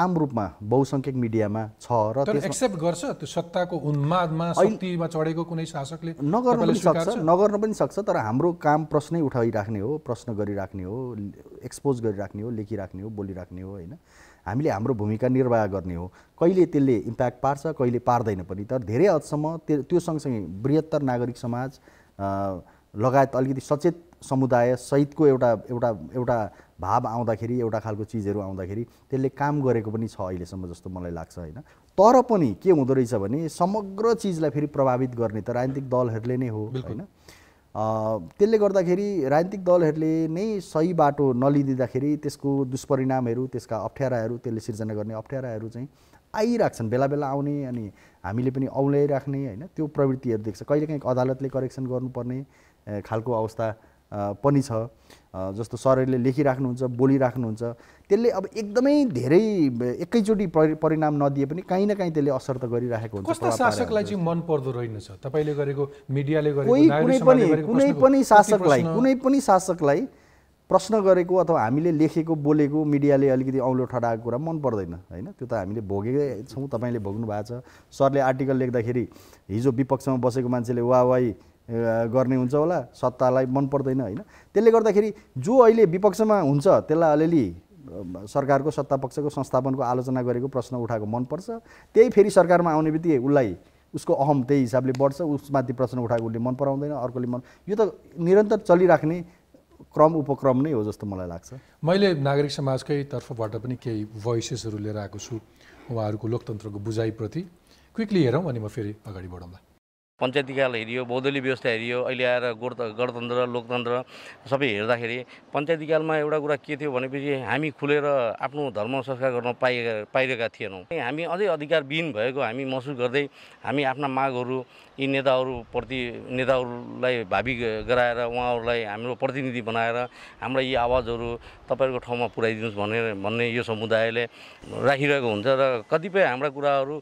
आम रूपमा बहुसङ्ख्यक मिडियामा छ र एक्सेप्ट गर्छ त्यो सत्ताको उन्मादमा शक्तिमा चढेको कुनै शासकले नगर्न पनि सक्छ नगर्न पनि सक्छ तर हाम्रो काम प्रश्नै उठाइराख्ने हो प्रश्न गरिराख्ने हो एक्सपोज गरिराख्ने हो लेखिराख्ने हो बोलिराख्ने हो होइन हामीले हाम्रो भूमिका निर्वाह गर्ने हो कहिले त्यसले इम्प्याक्ट पार्छ कहिले पार्दैन पनि तर धेरै हदसम्म त्यो त्यो सँगसँगै बृहत्तर नागरिक समाज लगायत अलिकति सचेत समुदाय सहितको एउटा एउटा एउटा भाव आउँदाखेरि एउटा खालको चिजहरू आउँदाखेरि त्यसले काम गरेको पनि छ अहिलेसम्म जस्तो मलाई लाग्छ होइन तर पनि के हुँदो रहेछ भने समग्र चिजलाई फेरि प्रभावित गर्ने त राजनीतिक दलहरूले नै हो होइन त्यसले गर्दाखेरि राजनीतिक दलहरूले नै सही बाटो नलिदिँदाखेरि त्यसको दुष्परिणामहरू त्यसका अप्ठ्याराहरू त्यसले सिर्जना गर्ने अप्ठ्याराहरू चाहिँ आइराख्छन् बेला बेला आउने अनि हामीले पनि औल्याइराख्ने होइन त्यो प्रवृत्तिहरू देख्छ कहिलेकाहीँ अदालतले करेक्सन गर्नुपर्ने खालको अवस्था पनि छ जस्तो सरहरूले लेखिराख्नुहुन्छ बोलिराख्नुहुन्छ त्यसले अब एकदमै धेरै एकैचोटि परिणाम नदिए पनि काहीँ न काहीँ त्यसले असर त गरिराखेको हुन्छ कस्तो शासकलाई चाहिँ मन पर्दो रहेनछ तपाईँले गरेको मिडियाले गरेको कुनै पनि कुनै पनि शासकलाई कुनै पनि शासकलाई प्रश्न गरेको अथवा हामीले लेखेको बोलेको मिडियाले अलिकति औँलो ठडाएको कुरा मन पर्दैन होइन त्यो त हामीले भोगेकै छौँ तपाईँले भोग्नु भएको छ सरले आर्टिकल लेख्दाखेरि हिजो विपक्षमा बसेको मान्छेले वा वाई गर्ने हुन्छ होला सत्तालाई मन पर्दैन होइन त्यसले गर्दाखेरि जो अहिले विपक्षमा हुन्छ त्यसलाई अलिअलि सरकारको सत्ता पक्षको संस्थापनको आलोचना गरेको प्रश्न उठाएको मनपर्छ त्यही फेरि सरकारमा आउने बित्तिकै उसलाई उसको अहम त्यही हिसाबले बढ्छ उसमाथि प्रश्न उठाएको उसले मन पराउँदैन अर्कोले मन यो त निरन्तर चलिराख्ने क्रम उपक्रम नै हो जस्तो मलाई लाग्छ मैले नागरिक समाजकै तर्फबाट पनि केही भोइसेसहरू लिएर आएको छु उहाँहरूको लोकतन्त्रको बुझाइप्रति क्विकली हेरौँ अनि म फेरि अगाडि बढौँला पञ्चायती काल हेरियो बौद्धली व्यवस्था हेरियो अहिले आएर गोर्त गणतन्त्र लोकतन्त्र सबै हेर्दाखेरि पञ्चायती कालमा एउटा कुरा के थियो भनेपछि हामी खुलेर आफ्नो धर्म संस्कार गर्न पाइ पाइरहेका थिएनौँ हामी अझै अधिकारविहीन भएको हामी महसुस गर्दै हामी आफ्ना मागहरू यी नेताहरूप्रति नेताहरूलाई भावी गराएर उहाँहरूलाई हाम्रो प्रतिनिधि बनाएर हाम्रा यी आवाजहरू तपाईँहरूको ठाउँमा पुऱ्याइदिनुहोस् भनेर भन्ने यो समुदायले राखिरहेको हुन्छ र कतिपय हाम्रा कुराहरू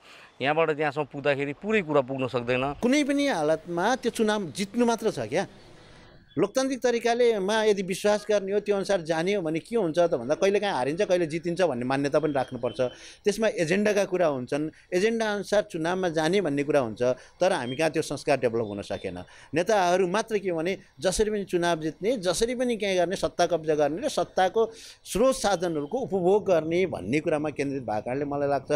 यहाँबाट त्यहाँसम्म पुग्दाखेरि पुरै कुरा पुग्न सक्दैन कुनै पनि हालतमा त्यो चुनाव जित्नु मात्र छ क्या लोकतान्त्रिक तरिकाले तरिकालेमा यदि विश्वास गर्ने हो त्यो अनुसार जाने हो भने के हुन्छ त भन्दा कहिले काहीँ हारिन्छ कहिले जितिन्छ भन्ने मान्यता पनि राख्नुपर्छ त्यसमा एजेन्डाका कुरा हुन्छन् एजेन्डा अनुसार चुनावमा जाने भन्ने कुरा हुन्छ तर हामी कहाँ त्यो संस्कार डेभलप हुन सकेन नेताहरू मात्र के भने जसरी पनि चुनाव जित्ने जसरी पनि के गर्ने सत्ता कब्जा गर्ने र सत्ताको स्रोत साधनहरूको उपभोग गर्ने भन्ने कुरामा केन्द्रित भएको कारणले मलाई लाग्छ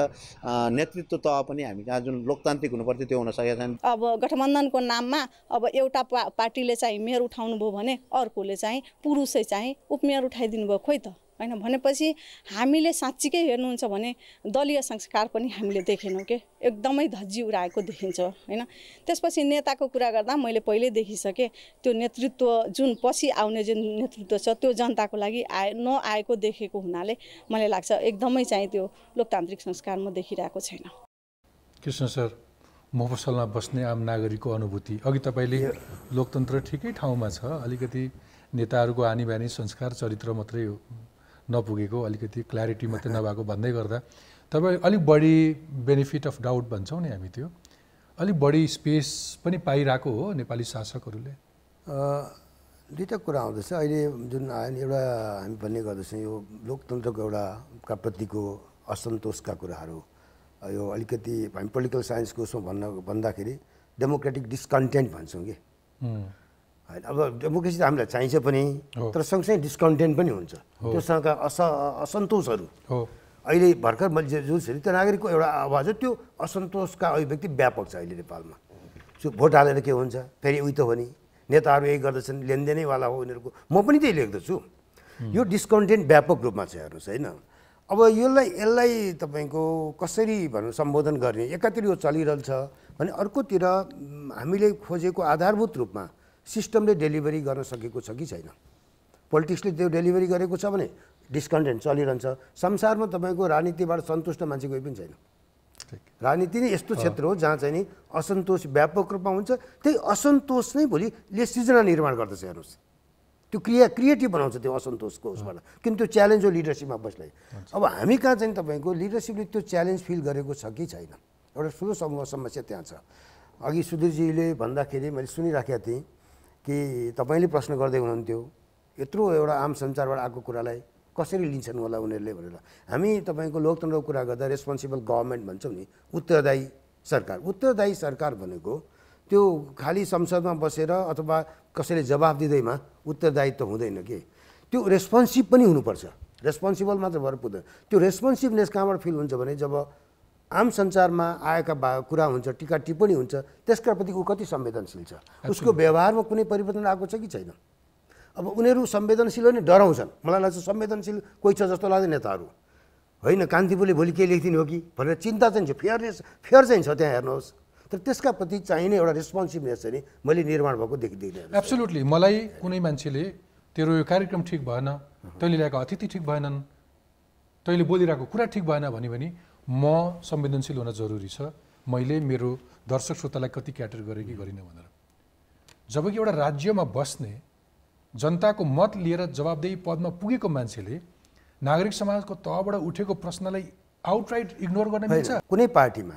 नेतृत्व तह पनि हामी कहाँ जुन लोकतान्त्रिक हुनुपर्थ्यो त्यो हुन सकेका छन् अब गठबन्धनको नाममा अब एउटा पार्टीले चाहिँ मेरो उठाउनुभयो भने अर्कोले चाहिँ पुरुषै चाहिँ उपमेयर उठाइदिनु भयो खोइ त होइन भनेपछि हामीले साँच्चीकै हेर्नुहुन्छ भने दलीय संस्कार पनि हामीले देखेनौँ के एकदमै धज्जी उडाएको देखिन्छ होइन त्यसपछि नेताको कुरा गर्दा मैले पहिल्यै देखिसकेँ त्यो नेतृत्व जुन पछि आउने जुन नेतृत्व छ त्यो जनताको लागि आए नआएको देखेको हुनाले मलाई लाग्छ एकदमै चाहिँ त्यो लोकतान्त्रिक संस्कार म देखिरहेको छैन कृष्ण सर मफसलमा बस्ने आम नागरिकको अनुभूति अघि तपाईँले लोकतन्त्र ठिकै ठाउँमा छ अलिकति नेताहरूको आनी बानी संस्कार चरित्र मात्रै नपुगेको अलिकति क्ल्यारिटी मात्रै नभएको भन्दै गर्दा तपाईँ अलिक बढी बेनिफिट अफ डाउट भन्छौँ नि हामी त्यो अलिक बढी स्पेस पनि पाइरहेको हो नेपाली शासकहरूले दुईवटा कुरा आउँदैछ अहिले जुन एउटा हामी भन्ने गर्दैछौँ यो लोकतन्त्रको एउटा का प्रतिको असन्तोषका कुराहरू यो अलिकति हामी पोलिटिकल साइन्सको उसमा भन्न भन्दाखेरि डेमोक्रेटिक डिस्कन्टेन्ट भन्छौँ कि होइन अब डेमोक्रेसी त हामीलाई चाहिन्छ पनि तर सँगसँगै डिस्कन्टेन्ट पनि हुन्छ त्योसँग अस असन्तोषहरू अहिले भर्खर मैले जुन त्यो नागरिकको एउटा आवाज हो त्यो असन्तोषका अभिव्यक्ति व्यापक छ अहिले नेपालमा सो भोट हालेर के हुन्छ फेरि उयो त हो नि नेताहरू यही गर्दछन् लेनदेनैवाला हो उनीहरूको म पनि त्यही लेख्दछु यो डिस्कन्टेन्ट व्यापक रूपमा छ हेर्नुहोस् होइन अब यसलाई यसलाई तपाईँको कसरी भनौँ सम्बोधन गर्ने एकातिर यो चलिरहन्छ भने अर्कोतिर हामीले खोजेको आधारभूत रूपमा सिस्टमले डेलिभरी गर्न सकेको छ कि छैन पोलिटिक्सले त्यो डेलिभरी गरेको छ भने डिस्कन्टेन्ट चलिरहन्छ संसारमा तपाईँको राजनीतिबाट सन्तुष्ट मान्छे कोही पनि छैन राजनीति नै यस्तो क्षेत्र हो जहाँ चाहिँ नि असन्तोष व्यापक रूपमा हुन्छ त्यही असन्तोष नै भोलि ले निर्माण गर्दछ हेर्नुहोस् त्यो क्रिया क्रिएटिभ बनाउँछ त्यो असन्तोषको उसबाट किन त्यो च्यालेन्ज हो लिडरसिपमा बसलाई अब हामी कहाँ चाहिँ तपाईँको लिडरसिपले त्यो च्यालेन्ज फिल गरेको छ कि छैन एउटा ठुलो समूह समस्या त्यहाँ छ अघि सुधीरजीले भन्दाखेरि मैले सुनिराखेको थिएँ कि तपाईँले प्रश्न गर्दै हुनुहुन्थ्यो यत्रो एउटा आम सञ्चारबाट आएको कुरालाई कसरी लिन्छन् होला उनीहरूले भनेर हामी तपाईँको लोकतन्त्रको कुरा गर्दा रेस्पोन्सिबल गभर्मेन्ट भन्छौँ नि उत्तरदायी सरकार उत्तरदायी सरकार भनेको त्यो खालि संसदमा बसेर अथवा कसैले जवाब दिँदैमा उत्तरदायित्व हुँदैन कि त्यो रेस्पोन्सिभ पनि हुनुपर्छ रेस्पोन्सिबल मात्र भएर पुग्दैन त्यो रेस्पोन्सिभनेस कहाँबाट फिल हुन्छ भने जब आम संसारमा आएका भा कुरा हुन्छ टिका टिप्पणी हुन्छ त्यसका प्रति ऊ कति संवेदनशील छ उसको व्यवहारमा कुनै परिवर्तन आएको छ कि छैन अब उनीहरू संवेदनशील नै डराउँछन् मलाई लाग्छ संवेदनशील कोही छ जस्तो लाग्दैन नेताहरू होइन कान्तिपुरले भोलि के लेखिदिनु हो कि भनेर चिन्ता चाहिँ छ फेयरनेस फेयर चाहिँ छ त्यहाँ हेर्नुहोस् तर त्यसका प्रति चाहिने एउटा रेस्पोन्सिभनेस चाहिँ मैले निर्माण भएको देख्दिनँ एब्सोल्युटली मलाई कुनै मान्छेले तेरो यो कार्यक्रम ठिक भएन तैँले ल्याएको अतिथि ठिक भएनन् तैँले बोलिरहेको कुरा ठिक भएन भन्यो भने म संवेदनशील हुन जरुरी छ मैले मेरो दर्शक श्रोतालाई कति क्याटर गरेँ कि गरिनँ भनेर जबकि एउटा राज्यमा बस्ने जनताको मत लिएर जवाबदेही पदमा पुगेको मान्छेले नागरिक समाजको तहबाट उठेको प्रश्नलाई आउटराइट इग्नोर गर्न मिल्छ कुनै पार्टीमा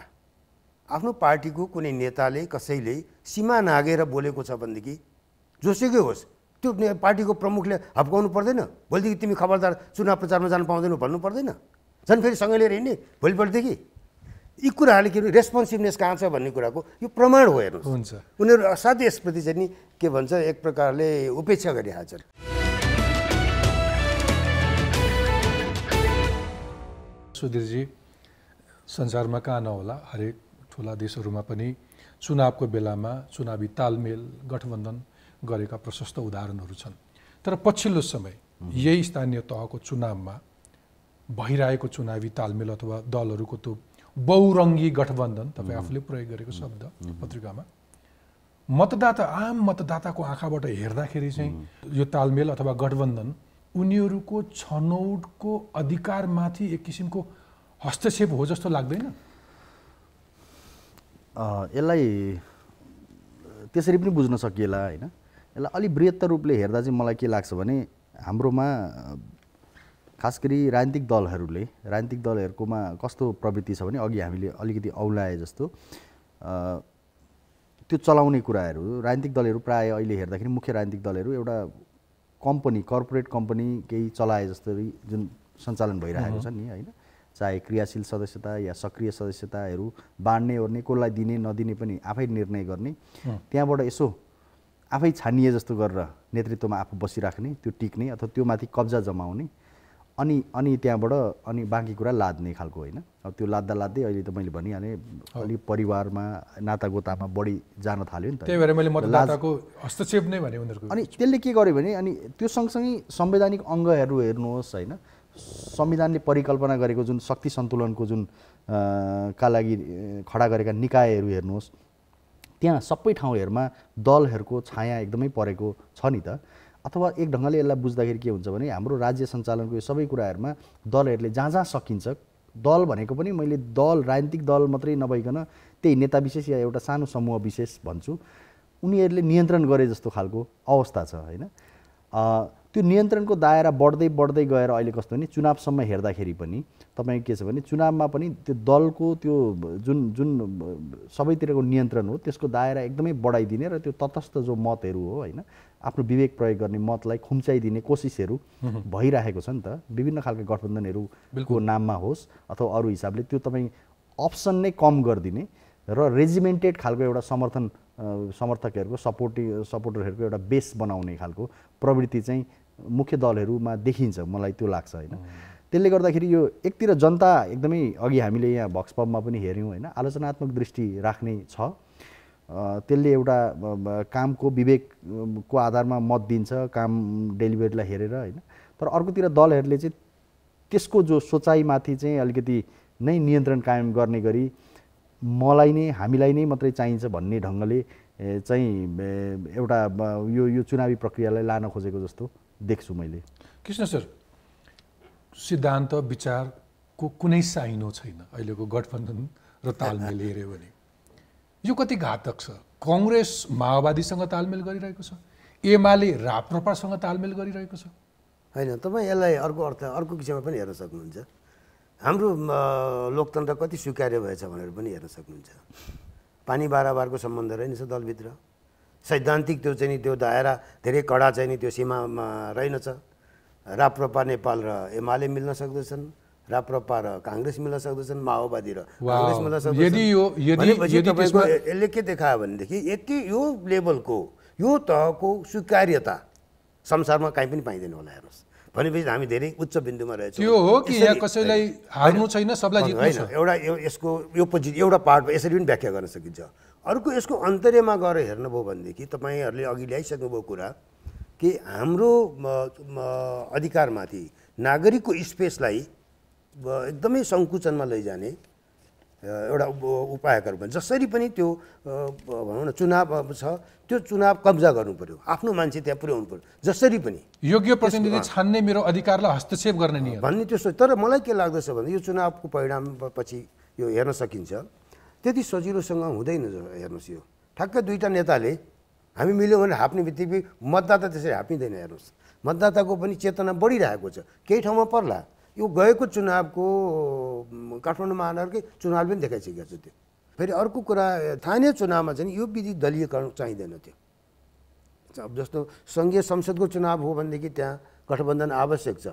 आफ्नो पार्टीको कुनै नेताले कसैले सीमा नागेर बोलेको छ भनेदेखि जोसुकै होस् त्यो पार्टीको प्रमुखले हप्काउनु पर्दैन भोलिदेखि तिमी खबरदार चुनाव प्रचारमा जानु पाउँदैनौ भन्नु पर्दैन झन् फेरि सँगै लिएर हिँड्ने भोलिपल्टदेखि यी कुराहरूले के रेस्पोन्सिभनेस कहाँ छ भन्ने कुराको यो प्रमाण हो हेर्नु हुन्छ उनीहरू असाध्य यसप्रति चाहिँ नि के भन्छ एक प्रकारले उपेक्षा गरिहाल्छन् छन् सुधीरजी संसारमा कहाँ नहोला हरेक ठुला देशहरूमा पनि चुनावको बेलामा चुनावी तालमेल गठबन्धन गरेका प्रशस्त उदाहरणहरू छन् तर पछिल्लो समय यही स्थानीय तहको चुनावमा भइरहेको चुनावी तालमेल अथवा दलहरूको त्यो बहुरङ्गी गठबन्धन तपाईँ आफूले प्रयोग गरेको शब्द पत्रिकामा मतदाता आम मतदाताको आँखाबाट हेर्दाखेरि चाहिँ यो तालमेल अथवा गठबन्धन उनीहरूको छनौटको अधिकारमाथि एक किसिमको हस्तक्षेप हो जस्तो लाग्दैन यसलाई त्यसरी पनि बुझ्न सकिएला होइन यसलाई अलिक बृहत्तर रूपले हेर्दा चाहिँ मलाई के लाग्छ भने हाम्रोमा खास गरी राजनीतिक दलहरूले राजनीतिक दलहरूकोमा कस्तो प्रवृत्ति छ भने अघि हामीले अलिकति औलाए जस्तो त्यो चलाउने कुराहरू राजनीतिक दलहरू प्रायः अहिले हेर्दाखेरि मुख्य राजनीतिक दलहरू एउटा कम्पनी कर्पोरेट कम्पनी केही चलाए जस्तो जुन सञ्चालन भइरहेको छ नि होइन चाहे क्रियाशील सदस्यता या सक्रिय सदस्यताहरू बाँड्ने ओर्ने कसलाई दिने नदिने पनि आफै निर्णय गर्ने त्यहाँबाट यसो आफै छानिए जस्तो गरेर नेतृत्वमा आफू बसिराख्ने त्यो टिक्ने अथवा त्यो माथि कब्जा जमाउने अनि अनि त्यहाँबाट अनि बाँकी कुरा लाद्ने खालको होइन अब त्यो लाद्दा लाद्दै अहिले त मैले भनिहालेँ अलि परिवारमा नातागोतामा बढी जान थाल्यो नि त त्यही भएर मैले हस्तक्षेप नै भने उनीहरूको अनि त्यसले के गर्यो भने अनि त्यो सँगसँगै संवैधानिक अङ्गहरू हेर्नुहोस् होइन संविधानले परिकल्पना गरेको जुन शक्ति सन्तुलनको जुन का लागि खडा गरेका निकायहरू हेर्नुहोस् त्यहाँ सबै ठाउँहरूमा दलहरूको छाया एकदमै परेको छ नि त अथवा एक ढङ्गले यसलाई बुझ्दाखेरि के हुन्छ भने हाम्रो राज्य सञ्चालनको यो सबै कुराहरूमा दलहरूले जहाँ जहाँ सकिन्छ दल भनेको पनि मैले दल राजनीतिक दल मात्रै नभइकन त्यही नेता विशेष या एउटा सानो समूह विशेष भन्छु उनीहरूले नियन्त्रण गरे जस्तो खालको अवस्था छ होइन त्यो नियन्त्रणको दायरा बढ्दै बढ्दै गएर अहिले कस्तो भने चुनावसम्म हेर्दाखेरि पनि तपाईँ के छ भने चुनावमा पनि त्यो दलको त्यो जुन जुन सबैतिरको नियन्त्रण हो त्यसको दायरा एकदमै बढाइदिने र त्यो तटस्थ जो मतहरू हो होइन आफ्नो विवेक प्रयोग गर्ने मतलाई खुम्चाइदिने कोसिसहरू भइरहेको छ नि त विभिन्न खालका गठबन्धनहरूको नाममा होस् अथवा अरू हिसाबले त्यो तपाईँ अप्सन नै कम गरिदिने र रेजिमेन्टेड खालको एउटा समर्थन समर्थकहरूको सपोर्टी सपोर्टरहरूको एउटा बेस बनाउने खालको प्रवृत्ति चाहिँ मुख्य दलहरूमा देखिन्छ मलाई त्यो लाग्छ होइन त्यसले गर्दाखेरि यो एकतिर जनता एकदमै अघि हामीले यहाँ भक्सपमा पनि हेऱ्यौँ होइन आलोचनात्मक दृष्टि राख्ने छ त्यसले एउटा कामको विवेकको आधारमा मत दिन्छ काम डेलिभरीलाई हेरेर होइन तर अर्कोतिर दलहरूले चाहिँ त्यसको जो सोचाइमाथि चाहिँ अलिकति नै नियन्त्रण कायम गर्ने गरी मलाई नै हामीलाई नै मात्रै चाहिन्छ भन्ने ढङ्गले चाहिँ एउटा यो यो चुनावी प्रक्रियालाई लान खोजेको जस्तो देख्छु मैले कृष्ण सर सिद्धान्त विचारको कुनै साइनो छैन अहिलेको गठबन्धन र तालमेल हेऱ्यो भने यो कति घातक छ कङ्ग्रेस माओवादीसँग तालमेल गरिरहेको छ एमाले राप्रपासँग तालमेल गरिरहेको छ होइन तपाईँ यसलाई अर्को अर्थ अर्को किसिममा पनि हेर्न सक्नुहुन्छ हाम्रो लोकतन्त्र कति स्वीकार्य भएछ भनेर पनि हेर्न सक्नुहुन्छ पानी बाराबारको सम्बन्ध रहेनछ दलभित्र सैद्धान्तिक त्यो चाहिँ नि त्यो दायरा धेरै कडा चाहिँ नि त्यो सीमामा रहेनछ राप्रपा नेपाल र एमाले मिल्न सक्दछन् राप्रपा र काङ्ग्रेस मिल्न सक्दछन् माओवादी र काङ्ग्रेस मिल्न सक्दछन् यसले के देखायो भनेदेखि यति यो लेभलको यो तहको स्वीकार्यता संसारमा काहीँ पनि पाइँदैन होला हेर्नुहोस् भनेपछि हामी धेरै उच्च बिन्दुमा रहेछौँ त्यो हो कि यहाँ कसैलाई हार्नु छैन सबलाई जित्नु होइन एउटा यसको यो पोजि एउटा पार्टमा यसरी पनि व्याख्या गर्न सकिन्छ अर्को यसको अन्तर्यमा गएर हेर्नुभयो भनेदेखि तपाईँहरूले अघि ल्याइसक्नुभयो कुरा कि हाम्रो अधिकारमाथि नागरिकको स्पेसलाई एकदमै सङ्कुचनमा लैजाने एउटा उपायहरू पनि जसरी पनि त्यो भनौँ न चुनाव छ त्यो चुनाव कब्जा गर्नु पर्यो आफ्नो मान्छे त्यहाँ पुर्याउनु पर्यो जसरी पनि योग्य प्रतिनिधि छान्ने मेरो अधिकारलाई हस्तक्षेप गर्ने नि भन्ने त्यो तर मलाई के लाग्दछ भने यो चुनावको परिणाम पछि यो हेर्न सकिन्छ त्यति सजिलोसँग हुँदैन हेर्नुहोस् यो ठ्याक्कै दुईवटा नेताले हामी मिल्यौँ भने हाप्ने बित्तिकै मतदाता त्यसरी हाप्दैन हेर्नुहोस् मतदाताको पनि चेतना बढिरहेको छ केही ठाउँमा पर्ला यो गएको चुनावको काठमाडौँ महानगरकै चुनावले पनि देखाइसकेको छ त्यो फेरि अर्को कुरा स्थानीय चुनावमा चाहिँ यो विधि दलीयकरण चाहिँदैन थियो अब जस्तो सङ्घीय संसदको चुनाव हो भनेदेखि त्यहाँ गठबन्धन आवश्यक छ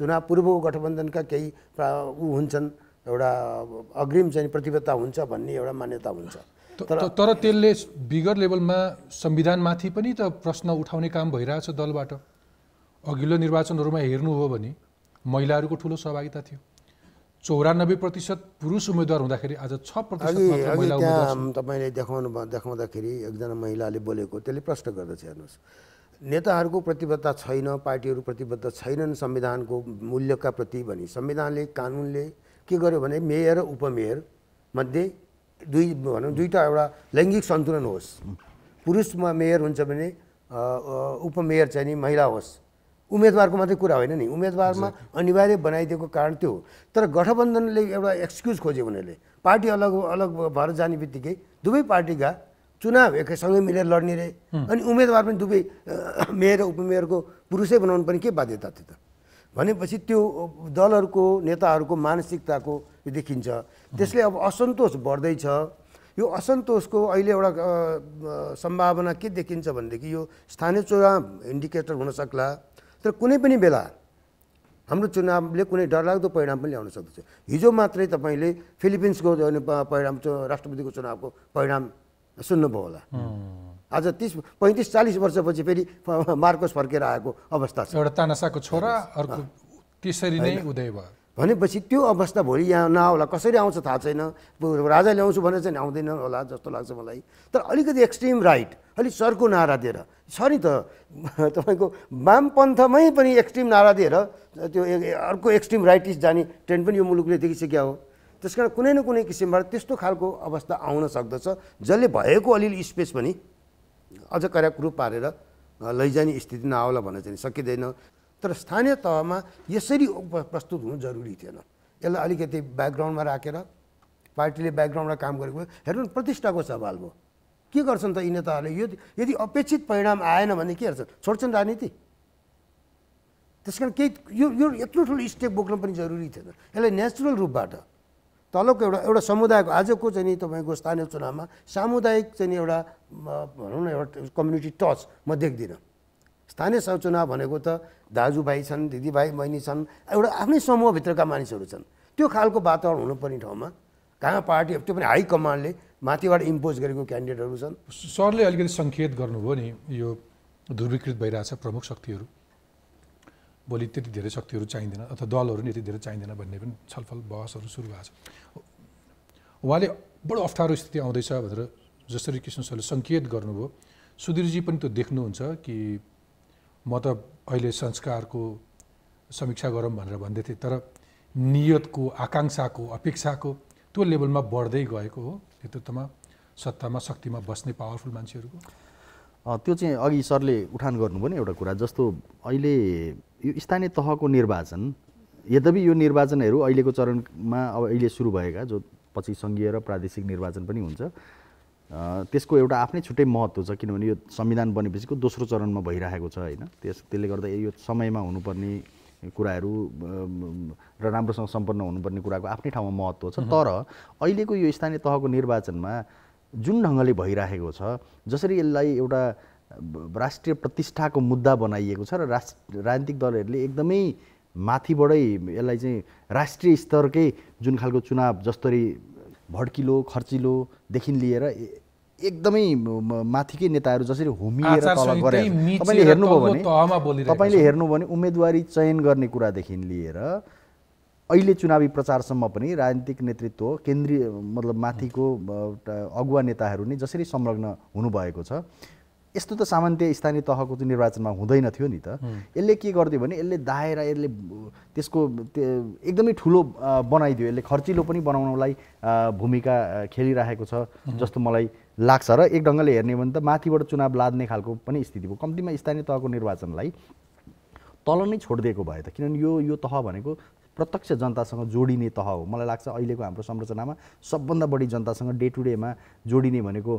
चुनाव पूर्वको गठबन्धनका केही ऊ हुन्छन् एउटा अग्रिम चाहिँ प्रतिबद्धता हुन्छ भन्ने एउटा मान्यता हुन्छ तर तर त्यसले बिगर लेभलमा संविधानमाथि पनि त प्रश्न उठाउने काम भइरहेछ दलबाट अघिल्लो निर्वाचनहरूमा हेर्नु हो भने महिलाहरूको ठुलो सहभागिता थियो चौरानब्बे प्रतिशत पुरुष उम्मेद्वार हुँदाखेरि आज छ प्रतिशत तपाईँले देखाउनु देखाउँदाखेरि एकजना महिलाले बोलेको त्यसले प्रश्न गर्दछ हेर्नुहोस् नेताहरूको प्रतिबद्धता छैन पार्टीहरू प्रतिबद्ध छैनन् संविधानको मूल्यका प्रति भनी संविधानले कानुनले के गर्यो भने मेयर र उपमेयर मध्ये दुई भनौँ दुईवटा एउटा लैङ्गिक सन्तुलन होस् पुरुषमा मेयर हुन्छ भने उपमेयर चाहिँ नि महिला होस् उम्मेदवारको मात्रै कुरा होइन नि उम्मेदवारमा अनिवार्य बनाइदिएको कारण त्यो हो तर गठबन्धनले एउटा एक्सक्युज खोज्यो उनीहरूले पार्टी अलग अलग भएर जाने बित्तिकै दुवै पार्टीका चुनाव एकैसँगै मिलेर लड्ने रहे अनि उम्मेदवार पनि दुवै मेयर उपमेयरको पुरुषै बनाउनु पनि के बाध्यता थियो त भनेपछि त्यो दलहरूको नेताहरूको मानसिकताको देखिन्छ त्यसले अब असन्तोष बढ्दैछ यो असन्तोषको अहिले एउटा सम्भावना के देखिन्छ भनेदेखि यो स्थानीय चुनाव इन्डिकेटर हुनसक्ला तर कुनै पनि बेला हाम्रो चुनावले कुनै डरलाग्दो परिणाम पनि ल्याउन सक्दछ हिजो मात्रै तपाईँले फिलिपिन्सको परिणाम राष्ट्रपतिको चुनावको परिणाम सुन्नुभयो होला आज तिस पैँतिस चालिस वर्षपछि फेरि मार्कोस फर्केर आएको अवस्था छ एउटा तानासाको छोरा अर्को त्यसरी नै उदय भयो भनेपछि त्यो अवस्था भोलि यहाँ नआउला कसरी आउँछ थाहा छैन राजा ल्याउँछु भनेर चाहिँ आउँदैन होला जस्तो लाग्छ मलाई तर अलिकति एक्सट्रिम राइट अलिक सरको नारा दिएर छ नि त तपाईँको वामपन्थमै पनि एक्सट्रिम नारा दिएर त्यो अर्को एक्सट्रिम राइटिस्ट जाने ट्रेन्ड पनि यो मुलुकले देखिसक्यो हो त्यस कारण कुनै न कुनै किसिमबाट त्यस्तो खालको अवस्था आउन सक्दछ जसले भएको अलिअलि स्पेस पनि अझ करेक्ट रूप पारेर लैजाने स्थिति नआउला भने चाहिँ सकिँदैन तर स्थानीय तहमा यसरी प्रस्तुत हुनु जरुरी थिएन यसलाई अलिकति ब्याकग्राउन्डमा राखेर पार्टीले ब्याकग्राउन्डमा काम गरेको हेर्नु प्रतिष्ठाको सवाल भयो के गर्छन् त यी नेताहरूले यो यदि अपेक्षित परिणाम आएन भने के गर्छन् छोड्छन् राजनीति त्यस कारण केही यो यो यत्रो ठुलो स्टेप बोक्न पनि जरुरी थिएन यसलाई नेचुरल रूपबाट तलको एउटा एउटा समुदायको आजको चाहिँ नि तपाईँको स्थानीय चुनावमा सामुदायिक चाहिँ एउटा भनौँ न एउटा कम्युनिटी टच म देख्दिनँ स्थानीय सह भनेको त दाजुभाइ छन् दिदीभाइ बहिनी छन् एउटा आफ्नै समूहभित्रका मानिसहरू छन् त्यो खालको वातावरण हुनुपर्ने ठाउँमा कहाँ पार्टी त्यो पनि हाई कमान्डले माथिबाट इम्पोज गरेको क्यान्डिडेटहरू छन् सरले अलिकति सङ्केत गर्नुभयो नि यो ध्रुवीकृत भइरहेछ प्रमुख शक्तिहरू भोलि त्यति धेरै शक्तिहरू चाहिँदैन अथवा दलहरू नि यति धेरै चाहिँदैन भन्ने पनि छलफल बहसहरू सुरु भएको छ उहाँले बडो अप्ठ्यारो स्थिति आउँदैछ भनेर जसरी कृष्ण सरले सङ्केत गर्नुभयो सुधीरजी पनि त्यो देख्नुहुन्छ कि म त अहिले संस्कारको समीक्षा गरौँ भनेर भन्दै थिएँ तर नियतको आकाङ्क्षाको अपेक्षाको त्यो लेभलमा बढ्दै गएको हो नेतृत्वमा सत्तामा शक्तिमा बस्ने पावरफुल मान्छेहरूको त्यो चाहिँ अघि सरले उठान गर्नुभयो नि एउटा कुरा जस्तो अहिले यो स्थानीय तहको निर्वाचन यद्यपि यो निर्वाचनहरू अहिलेको चरणमा अब अहिले सुरु भएका जो पछि सङ्घीय र प्रादेशिक निर्वाचन पनि हुन्छ त्यसको एउटा आफ्नै छुट्टै महत्त्व छ किनभने यो संविधान बनेपछिको दोस्रो चरणमा भइरहेको छ होइन त्यस त्यसले गर्दा यो समयमा हुनुपर्ने कुराहरू र राम्रोसँग सम्पन्न हुनुपर्ने कुराको आफ्नै ठाउँमा महत्त्व छ तर अहिलेको यो स्थानीय तहको निर्वाचनमा जुन ढङ्गले भइरहेको छ जसरी यसलाई एउटा राष्ट्रिय प्रतिष्ठाको मुद्दा बनाइएको छ र राजनीतिक दलहरूले एकदमै माथिबाटै यसलाई चाहिँ राष्ट्रिय स्तरकै जुन खालको चुनाव जस्तरी भड्किलो खर्चिलोदेखि लिएर एकदमै माथिकै नेताहरू जसरी होमिएर तल गरे तपाईँले हेर्नुभयो भने तपाईँले हेर्नुभयो भने उम्मेदवारी चयन गर्ने कुरादेखि लिएर अहिले चुनावी प्रचारसम्म पनि राजनीतिक नेतृत्व केन्द्रीय मतलब माथिको अगुवा नेताहरू नै जसरी संलग्न हुनुभएको छ यस्तो त सामान्य स्थानीय तहको चाहिँ निर्वाचनमा हुँदैन थियो नि त यसले के गरिदियो भने यसले दायरा यसले त्यसको एकदमै ठुलो बनाइदियो यसले खर्चिलो पनि बनाउनलाई भूमिका खेलिरहेको छ जस्तो मलाई लाग्छ र एक ढङ्गले हेर्ने हो भने त माथिबाट चुनाव लाद्ने खालको पनि स्थिति भयो कम्तीमा स्थानीय तहको निर्वाचनलाई तल नै छोडिदिएको भए त किनभने यो यो तह भनेको प्रत्यक्ष जनतासँग जोडिने तह हो मलाई लाग्छ अहिलेको हाम्रो संरचनामा सबभन्दा बढी जनतासँग डे टु डेमा जोडिने भनेको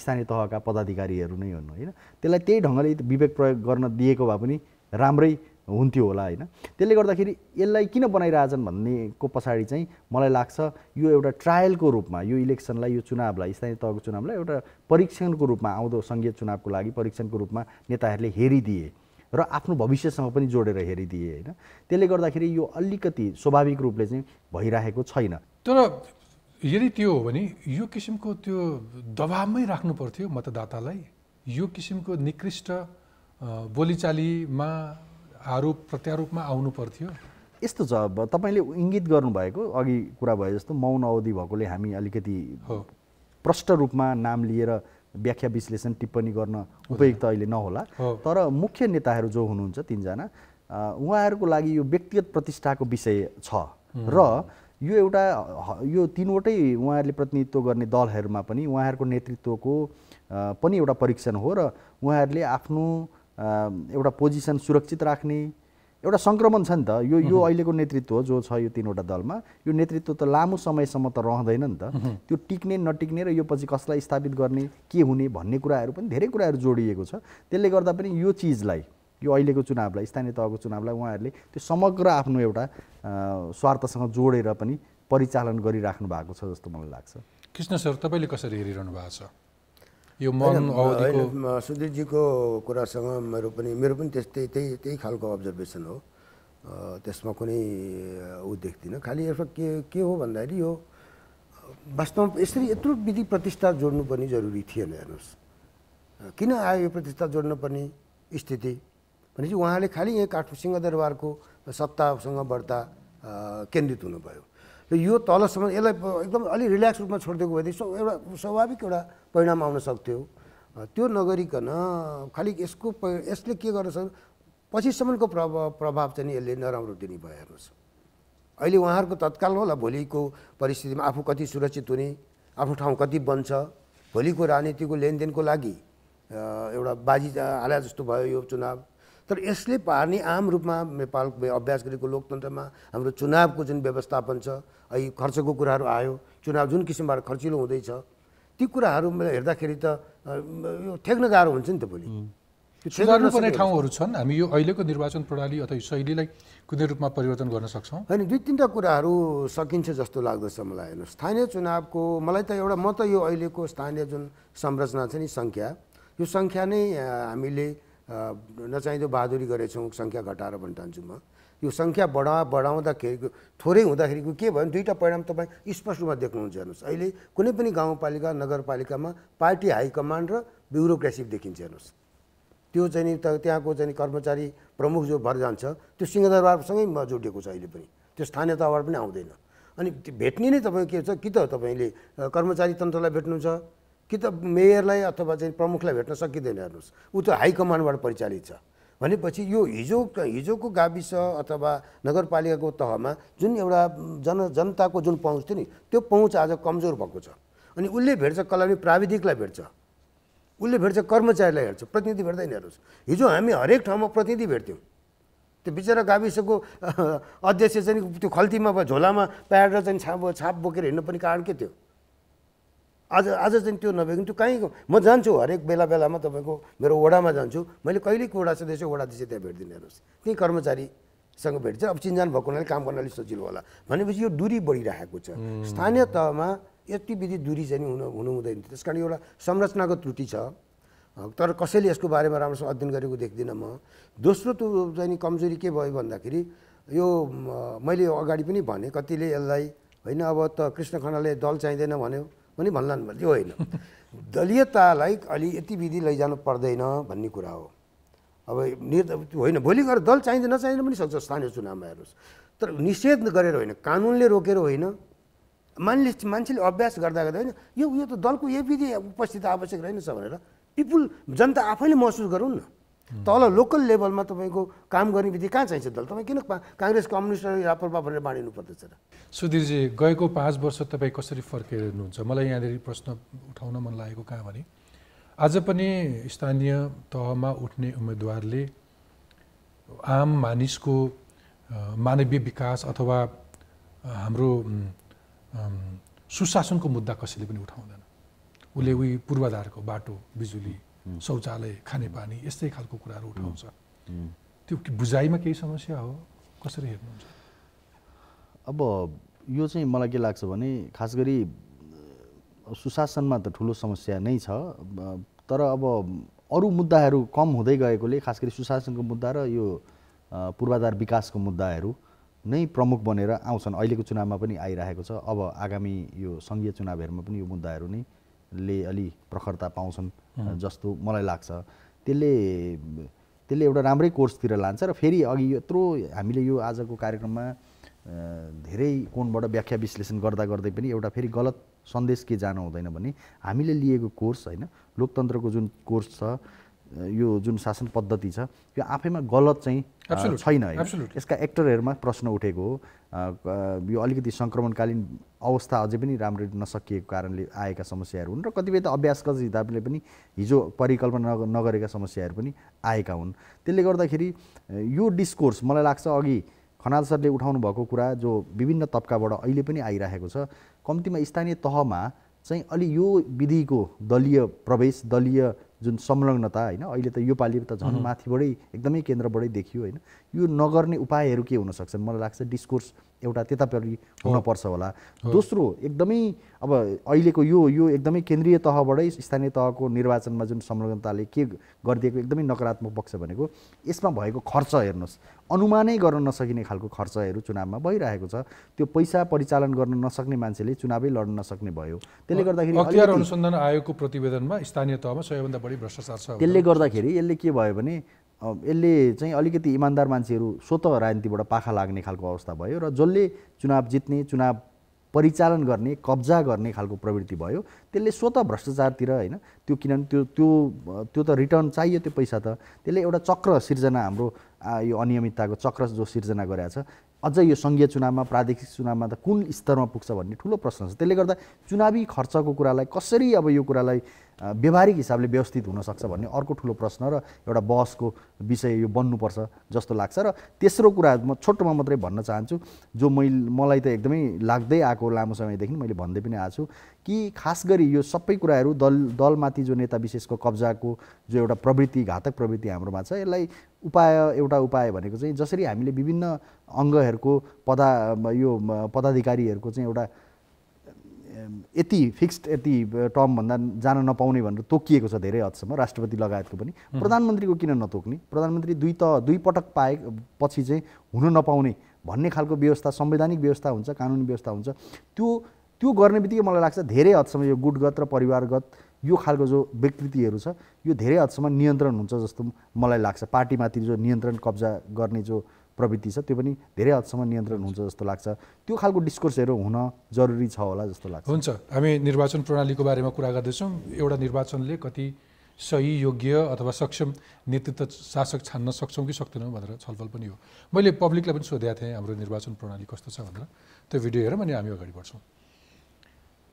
स्थानीय तहका पदाधिकारीहरू नै हुन् होइन त्यसलाई त्यही ढङ्गले विवेक प्रयोग गर्न दिएको भए पनि राम्रै हुन्थ्यो होला होइन त्यसले गर्दाखेरि यसलाई किन बनाइरहेछन् भन्नेको पछाडि चाहिँ मलाई लाग्छ यो एउटा ट्रायलको रूपमा यो इलेक्सनलाई यो चुनावलाई स्थानीय तहको चुनावलाई एउटा परीक्षणको रूपमा आउँदो सङ्घीय चुनावको लागि परीक्षणको रूपमा नेताहरूले हेरिदिए र आफ्नो भविष्यसँग पनि जोडेर हेरिदिए होइन त्यसले गर्दाखेरि यो अलिकति स्वाभाविक रूपले चाहिँ भइरहेको छैन तर यदि त्यो हो भने यो किसिमको त्यो दबावमै राख्नु पर्थ्यो मतदातालाई यो किसिमको निकृष्ट बोलीचालीमा आरोप प्रत्यारोपमा आउनु पर्थ्यो यस्तो छ अब तपाईँले इङ्गित गर्नुभएको अघि कुरा भए जस्तो मौन अवधि भएकोले हामी अलिकति प्रष्ट रूपमा नाम लिएर व्याख्या विश्लेषण टिप्पणी गर्न उपयुक्त अहिले नहोला तर मुख्य नेताहरू जो हुनुहुन्छ तिनजना उहाँहरूको लागि यो व्यक्तिगत प्रतिष्ठाको विषय छ र यो एउटा यो तिनवटै उहाँहरूले प्रतिनिधित्व गर्ने दलहरूमा पनि उहाँहरूको नेतृत्वको पनि एउटा परीक्षण हो र उहाँहरूले आफ्नो एउटा पोजिसन सुरक्षित राख्ने एउटा सङ्क्रमण छ नि त यो यो अहिलेको नेतृत्व जो छ यो तिनवटा दलमा यो नेतृत्व त लामो समयसम्म त रहँदैन नि त त्यो टिक्ने नटिक्ने र यो पछि कसलाई स्थापित गर्ने के हुने भन्ने कुराहरू पनि धेरै कुराहरू जोडिएको छ त्यसले गर्दा पनि यो चिजलाई यो अहिलेको चुनावलाई स्थानीय तहको चुनावलाई उहाँहरूले त्यो समग्र आफ्नो एउटा स्वार्थसँग जोडेर पनि परिचालन गरिराख्नु भएको छ जस्तो मलाई लाग्छ कृष्ण सर तपाईँले कसरी हेरिरहनु भएको छ यो मन अवधिको कुरासँग मेरो पनि मेरो पनि त्यस्तै त्यही त्यही खालको अब्जर्भेसन हो त्यसमा कुनै ऊ देख्दिनँ खालि यसमा के के हो भन्दाखेरि यो वास्तवमा यसरी यत्रो विधि प्रतिष्ठा जोड्नु पनि जरुरी थिएन हेर्नुहोस् किन आयो यो प्रतिष्ठा जोड्नुपर्ने स्थिति भनेपछि उहाँले खालि यहाँ काठमाडौँ सिंहदरबारको सत्तासँग बढ्ता केन्द्रित हुनुभयो र यो तलसम्म यसलाई एकदम अलिक रिल्याक्स रूपमा छोडिदिएको भएदेखि एउटा स्वाभाविक एउटा परिणाम आउन सक्थ्यो त्यो नगरिकन खालि यसको यसले के गर्न पछिसम्मको प्रभाव प्रभाव चाहिँ यसले नराम्रो दिने भयो हेर्नुहोस् अहिले उहाँहरूको तत्काल होला भोलिको परिस्थितिमा आफू कति सुरक्षित हुने आफ्नो ठाउँ कति बन्छ भोलिको राजनीतिको लेनदेनको लागि एउटा बाजी हाले जस्तो भयो यो चुनाव तर यसले पार्ने आम रूपमा नेपाल अभ्यास गरेको लोकतन्त्रमा हाम्रो चुनावको जुन व्यवस्थापन छ अहिले खर्चको कुराहरू आयो चुनाव जुन किसिमबाट खर्चिलो हुँदैछ ती कुराहरू हेर्दाखेरि त यो ठेक्न गाह्रो हुन्छ नि त भोलि सुधार्नुपर्ने ठाउँहरू छन् हामी यो अहिलेको निर्वाचन प्रणाली अथवा शैलीलाई कुनै रूपमा परिवर्तन गर्न सक्छौँ होइन दुई तिनवटा कुराहरू सकिन्छ जस्तो लाग्दछ मलाई हेर्नु स्थानीय चुनावको मलाई त एउटा म त यो अहिलेको स्थानीय जुन संरचना छ नि सङ्ख्या यो सङ्ख्या नै हामीले नचाहिँदो बहादुरी गरेछौँ सङ्ख्या घटाएर भन्टान्छु म यो सङ्ख्या बढा बढाउँदाखेरिको थोरै हुँदाखेरिको के भयो भने दुईवटा परिणाम तपाईँ स्पष्ट रूपमा देख्नुहुन्छ हेर्नुहोस् अहिले कुनै पनि गाउँपालिका नगरपालिकामा पार्टी हाइकमान्ड र ब्युरोक्रेसी देखिन्छ हेर्नुहोस् त्यो चाहिँ नि त्यहाँको चाहिँ कर्मचारी प्रमुख जो भर जान्छ त्यो सिंहदरबारसँगै जोडिएको छ अहिले पनि त्यो स्थानीय तहबाट पनि आउँदैन अनि भेट्ने नै तपाईँ के छ कि त तपाईँले कर्मचारी तन्त्रलाई भेट्नुहुन्छ कि त मेयरलाई अथवा चाहिँ प्रमुखलाई भेट्न सकिँदैन हेर्नुहोस् ऊ त हाइकमान्डबाट परिचालित छ भनेपछि यो हिजो हिजोको गाविस अथवा नगरपालिकाको तहमा जुन एउटा जन जनताको जुन पहुँच थियो नि त्यो पहुँच आज कमजोर भएको छ अनि उसले भेट्छ कलामी प्राविधिकलाई भेट्छ उसले भेट्छ कर्मचारीलाई हेर्छ प्रतिनिधि भेट्दैन हेर्नुहोस् हिजो हामी हरेक ठाउँमा प्रतिनिधि भेट्थ्यौँ त्यो बिचरा गाविसको अध्यक्ष चाहिँ त्यो खल्तीमा झोलामा प्याड चाहिँ छाप छाप बोकेर पनि कारण के थियो आज आज चाहिँ त्यो नभएको त्यो कहीँ म जान्छु हरेक बेला बेलामा तपाईँको मेरो वडामा जान्छु मैले कहिले वडा सदस्य वडाध्यक्ष त्यहाँ भेट्दिनँ हेर्नुहोस् त्यहीँ कर्मचारीसँग भेट्छ अब चिन्जान भएको हुनाले काम गर्नाले सजिलो होला भनेपछि यो दुरी बढिरहेको छ स्थानीय तहमा यति विधि दुरी चाहिँ हुनु हुनु हुँदैन त्यस कारण एउटा संरचनाको त्रुटि छ तर कसैले यसको बारेमा राम्रोसँग अध्ययन गरेको देख्दिनँ म दोस्रो त्यो चाहिँ कमजोरी के भयो भन्दाखेरि यो मैले अगाडि पनि भने कतिले यसलाई होइन अब त कृष्ण खनालले दल चाहिँदैन भन्यो पनि भन्लान् भने त्यो होइन दलीयतालाई अलि यति विधि लैजानु पर्दैन भन्ने कुरा हो अब निर् होइन भोलि गएर दल चाहिँदैन नचाहिँदैन पनि सक्छ स्थानीय चुनावमा हेर्नुहोस् तर निषेध गरेर होइन कानुनले रोकेर होइन मानिले मान्छेले अभ्यास गर्दा गर्दा होइन यो यो त दलको यही विधि उपस्थित आवश्यक रहेनछ भनेर पिपुल जनता आफैले महसुस गरौँ न तल लोकल लेभलमा तपाईँको काम गर्ने विधि कहाँ चाहिन्छ दल तपाईँ किन काङ्ग्रेस कम्युनिस्ट र रापरपा भनेर बाँडिनु पर्दछ र सुधीरजी गएको पाँच वर्ष तपाईँ कसरी फर्केर हेर्नुहुन्छ मलाई यहाँनिर प्रश्न उठाउन मन लागेको कहाँ भने आज पनि स्थानीय तहमा उठ्ने उम्मेदवारले आम मानिसको मानवीय विकास अथवा हाम्रो सुशासनको मुद्दा कसैले पनि उठाउँदैन उसले उही पूर्वाधारको बाटो बिजुली शौचालय खानेपानी यस्तै खालको कुराहरू उठाउँछ त्यो बुझाइमा केही समस्या हो कसरी हेर्नुहुन्छ अब यो चाहिँ मलाई के लाग्छ भने खास गरी सुशासनमा त ठुलो समस्या नै छ तर अब अरू मुद्दाहरू कम हुँदै गएकोले खास गरी सुशासनको मुद्दा र यो पूर्वाधार विकासको मुद्दाहरू नै प्रमुख बनेर आउँछन् अहिलेको चुनावमा पनि आइरहेको छ अब आगामी यो सङ्घीय चुनावहरूमा पनि यो मुद्दाहरू नै ले अलि प्रखरता पाउँछन् जस्तो मलाई लाग्छ त्यसले त्यसले एउटा राम्रै कोर्सतिर लान्छ र फेरि अघि यत्रो हामीले यो आजको कार्यक्रममा धेरै कोणबाट व्याख्या विश्लेषण गर्दा गर्दै पनि एउटा फेरि गलत सन्देश के जानु हुँदैन भने हामीले लिएको कोर्स होइन लोकतन्त्रको जुन कोर्स छ यो जुन शासन पद्धति छ यो आफैमा गलत चाहिँ छैन यसका एक्टरहरूमा प्रश्न उठेको हो यो अलिकति सङ्क्रमणकालीन अवस्था अझै पनि राम्ररी नसकिएको कारणले आएका समस्याहरू हुन् र कतिपय त अभ्यासगत हिसाबले पनि हिजो परिकल्पना नगरेका समस्याहरू पनि आएका हुन् त्यसले गर्दाखेरि यो डिस्कोर्स मलाई लाग्छ अघि खनाल सरले उठाउनु भएको कुरा जो विभिन्न तबकाबाट अहिले पनि आइरहेको छ कम्तीमा स्थानीय तहमा चाहिँ अलि यो विधिको दलीय प्रवेश दलीय जुन संलग्नता होइन अहिले त योपालि त झन् माथिबाटै एकदमै केन्द्रबाटै देखियो होइन यो नगर्ने उपायहरू के हुनसक्छ मलाई लाग्छ डिस्कोर्स एउटा त्यतापट्टि हुनपर्छ होला दोस्रो एकदमै अब अहिलेको यो यो एकदमै केन्द्रीय तहबाटै स्थानीय तहको निर्वाचनमा जुन संलग्नताले के गरिदिएको एकदमै नकारात्मक पक्ष भनेको यसमा भएको खर्च हेर्नुहोस् अनुमानै गर्न नसकिने खालको खर्चहरू चुनावमा भइरहेको छ त्यो पैसा परिचालन गर्न नसक्ने मान्छेले चुनावै लड्न नसक्ने भयो त्यसले गर्दाखेरि अख्तियार अनुसन्धान आयोगको प्रतिवेदनमा स्थानीय तहमा सबैभन्दा बढी भ्रष्टाचार छ त्यसले गर्दाखेरि यसले के भयो भने यसले चाहिँ अलिकति इमान्दार मान्छेहरू स्वत राजनीतिबाट पाखा लाग्ने खालको अवस्था भयो र जसले चुनाव जित्ने चुनाव परिचालन गर्ने कब्जा गर्ने खालको प्रवृत्ति भयो त्यसले स्वत भ्रष्टाचारतिर होइन त्यो किनभने त्यो त्यो त्यो त रिटर्न चाहियो त्यो पैसा त त्यसले एउटा चक्र सिर्जना हाम्रो यो अनियमितताको चक्र जो सिर्जना गरेका छ अझ यो सङ्घीय चुनावमा प्रादेशिक चुनावमा त कुन स्तरमा पुग्छ भन्ने ठुलो प्रश्न छ त्यसले गर्दा चुनावी खर्चको कुरालाई कसरी अब यो कुरालाई व्यवहारिक हिसाबले व्यवस्थित हुनसक्छ भन्ने अर्को ठुलो प्रश्न र एउटा बहसको विषय यो बन्नुपर्छ जस्तो लाग्छ र तेस्रो कुरा म छोटोमा मात्रै भन्न चाहन्छु जो मैले मलाई त एकदमै लाग्दै आएको लामो समयदेखि मैले भन्दै पनि आएको छु कि खास गरी यो सबै कुराहरू दल दलमाथि जो नेता विशेषको कब्जाको जो एउटा प्रवृत्ति घातक प्रवृत्ति हाम्रोमा छ यसलाई उपाय एउटा उपाय भनेको चाहिँ जसरी हामीले विभिन्न अङ्गहरूको पदा यो पदाधिकारीहरूको चाहिँ एउटा यति फिक्स्ड यति टर्मभन्दा जान नपाउने भनेर तोकिएको छ धेरै हदसम्म राष्ट्रपति लगायतको पनि प्रधानमन्त्रीको किन नतोक्ने प्रधानमन्त्री दुई त दुई पटक पाए पछि चाहिँ हुन नपाउने भन्ने खालको व्यवस्था संवैधानिक व्यवस्था हुन्छ कानुनी व्यवस्था हुन्छ त्यो त्यो गर्ने बित्तिकै मलाई लाग्छ धेरै हदसम्म यो गुटगत र परिवारगत यो खालको जो विकृतिहरू छ यो धेरै हदसम्म नियन्त्रण हुन्छ जस्तो मलाई लाग्छ पार्टीमाथि जो नियन्त्रण कब्जा गर्ने जो प्रवृत्ति छ त्यो पनि धेरै हदसम्म नियन्त्रण हुन्छ जस्तो लाग्छ त्यो खालको डिस्कोर्सहरू हुन जरुरी छ होला जस्तो लाग्छ हुन्छ हामी निर्वाचन प्रणालीको बारेमा कुरा गर्दैछौँ एउटा निर्वाचनले कति सही योग्य अथवा सक्षम नेतृत्व शासक छान्न सक्छौँ कि सक्दैनौँ भनेर छलफल पनि हो मैले पब्लिकलाई पनि सोधेको थिएँ हाम्रो निर्वाचन प्रणाली कस्तो छ भनेर त्यो भिडियो हेरौँ अनि हामी अगाडि बढ्छौँ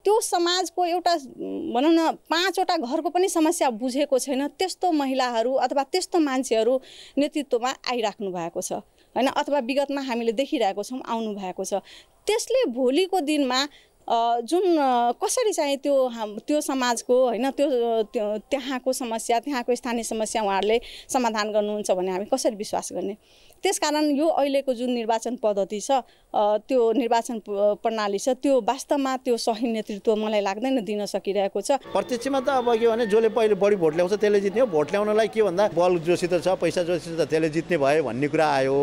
त्यो समाजको एउटा भनौँ न पाँचवटा घरको पनि समस्या बुझेको छैन त्यस्तो महिलाहरू अथवा त्यस्तो मान्छेहरू नेतृत्वमा आइराख्नु भएको छ होइन अथवा विगतमा हामीले देखिरहेको छौँ आउनु भएको छ त्यसले भोलिको दिनमा जुन कसरी चाहिँ त्यो हाम त्यो समाजको होइन त्यो त्यहाँको समस्या त्यहाँको स्थानीय समस्या उहाँहरूले समाधान गर्नुहुन्छ भने हामी कसरी विश्वास गर्ने त्यसकारण यो अहिलेको जुन निर्वाचन पद्धति छ त्यो निर्वाचन प्रणाली छ त्यो वास्तवमा त्यो सही नेतृत्व मलाई लाग्दैन दिन सकिरहेको छ प्रत्यक्षमा त अब के भने जसले पहिले बढी भोट ल्याउँछ त्यसले जित्ने हो भोट ल्याउनलाई के भन्दा बल जोसित छ पैसा जोसित छ त्यसले जित्ने भयो भन्ने कुरा आयो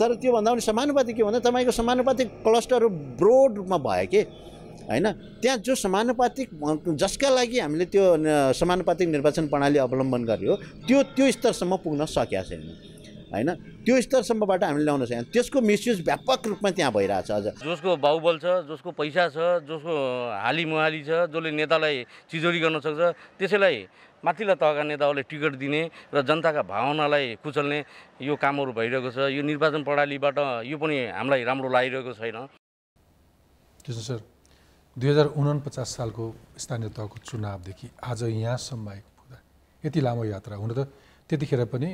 तर त्योभन्दा पनि समानुपातिक के भन्दा तपाईँको समानुपातिक क्लस्टरहरू रूपमा भयो कि होइन त्यहाँ जो समानुपातिक जसका लागि हामीले त्यो समानुपातिक निर्वाचन प्रणाली अवलम्बन गर्यो त्यो त्यो स्तरसम्म पुग्न सकेका छैन होइन त्यो स्तरसम्मबाट हामीले ल्याउन सकेन त्यसको मिसयुज व्यापक रूपमा त्यहाँ भइरहेछ अझ जसको बाहुबल छ जसको पैसा छ जसको हाली मुहाली छ जसले नेतालाई चिजोरी गर्न सक्छ त्यसैलाई माथिल्ला तहका नेताहरूले टिकट दिने र जनताका भावनालाई कुचल्ने यो कामहरू भइरहेको छ यो निर्वाचन प्रणालीबाट यो पनि हामीलाई राम्रो लागिरहेको छैन त्यसो सर दुई हजार उनपचास सालको स्थानीय तहको चुनावदेखि आज यहाँसम्म आइपुग्दा यति लामो यात्रा हुन त त्यतिखेर पनि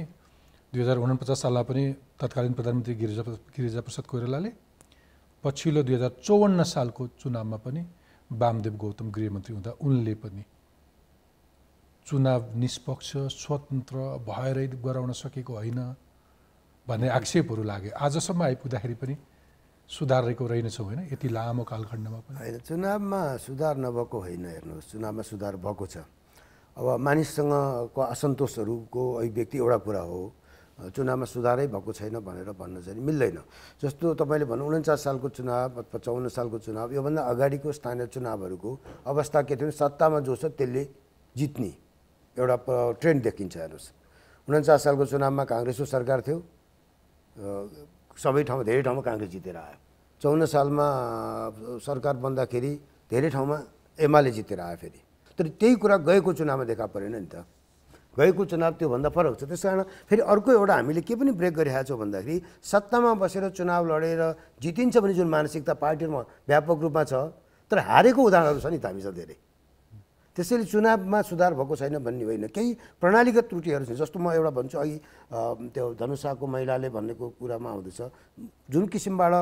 दुई हजार उनपचास सालमा पनि तत्कालीन प्रधानमन्त्री गिरिजा गिरिजा कोइरालाले पछिल्लो दुई हजार चौवन्न सालको चुनावमा पनि वामदेव गौतम गृहमन्त्री हुँदा उनले पनि चुनाव निष्पक्ष स्वतन्त्र भएरै गराउन सकेको होइन भन्ने आक्षेपहरू लाग्यो आजसम्म आइपुग्दाखेरि पनि सुधारेको रहेनछौँ होइन यति लामो कालखण्डमा पनि होइन चुनावमा सुधार नभएको होइन हेर्नुहोस् चुनावमा सुधार भएको छ अब मानिससँगको असन्तोषहरूको अभिव्यक्ति एउटा कुरा हो चुनावमा सुधारै भएको छैन भनेर भन्न चाहिँ मिल्दैन जस्तो तपाईँले भन्नु उन्चास सालको चुनाव पचाउन्न सालको चुनाव योभन्दा अगाडिको स्थानीय चुनावहरूको अवस्था के थियो भने सत्तामा जो छ त्यसले जित्ने एउटा ट्रेन्ड देखिन्छ हेर्नुहोस् उन्चास सालको चुनावमा काङ्ग्रेसको सरकार थियो सबै ठाउँमा धेरै ठाउँमा काङ्ग्रेस जितेर आयो चौन्न सालमा सरकार बन्दाखेरि धेरै ठाउँमा एमाले जितेर आयो फेरि तर त्यही कुरा गएको चुनावमा देखा परेन नि त गएको चुनाव त्योभन्दा फरक छ त्यस कारण फेरि अर्को एउटा हामीले के पनि ब्रेक गरिरहेको छौँ भन्दाखेरि सत्तामा बसेर चुनाव लडेर जितिन्छ भने जुन मानसिकता पार्टीमा व्यापक रूपमा छ तर हारेको उदाहरणहरू छ नि त हामीसँग धेरै त्यसैले चुनावमा सुधार भएको छैन भन्ने होइन केही प्रणालीगत त्रुटिहरू छन् जस्तो म एउटा भन्छु अघि त्यो धनुषाको महिलाले भन्नेको कुरामा आउँदैछ जुन किसिमबाट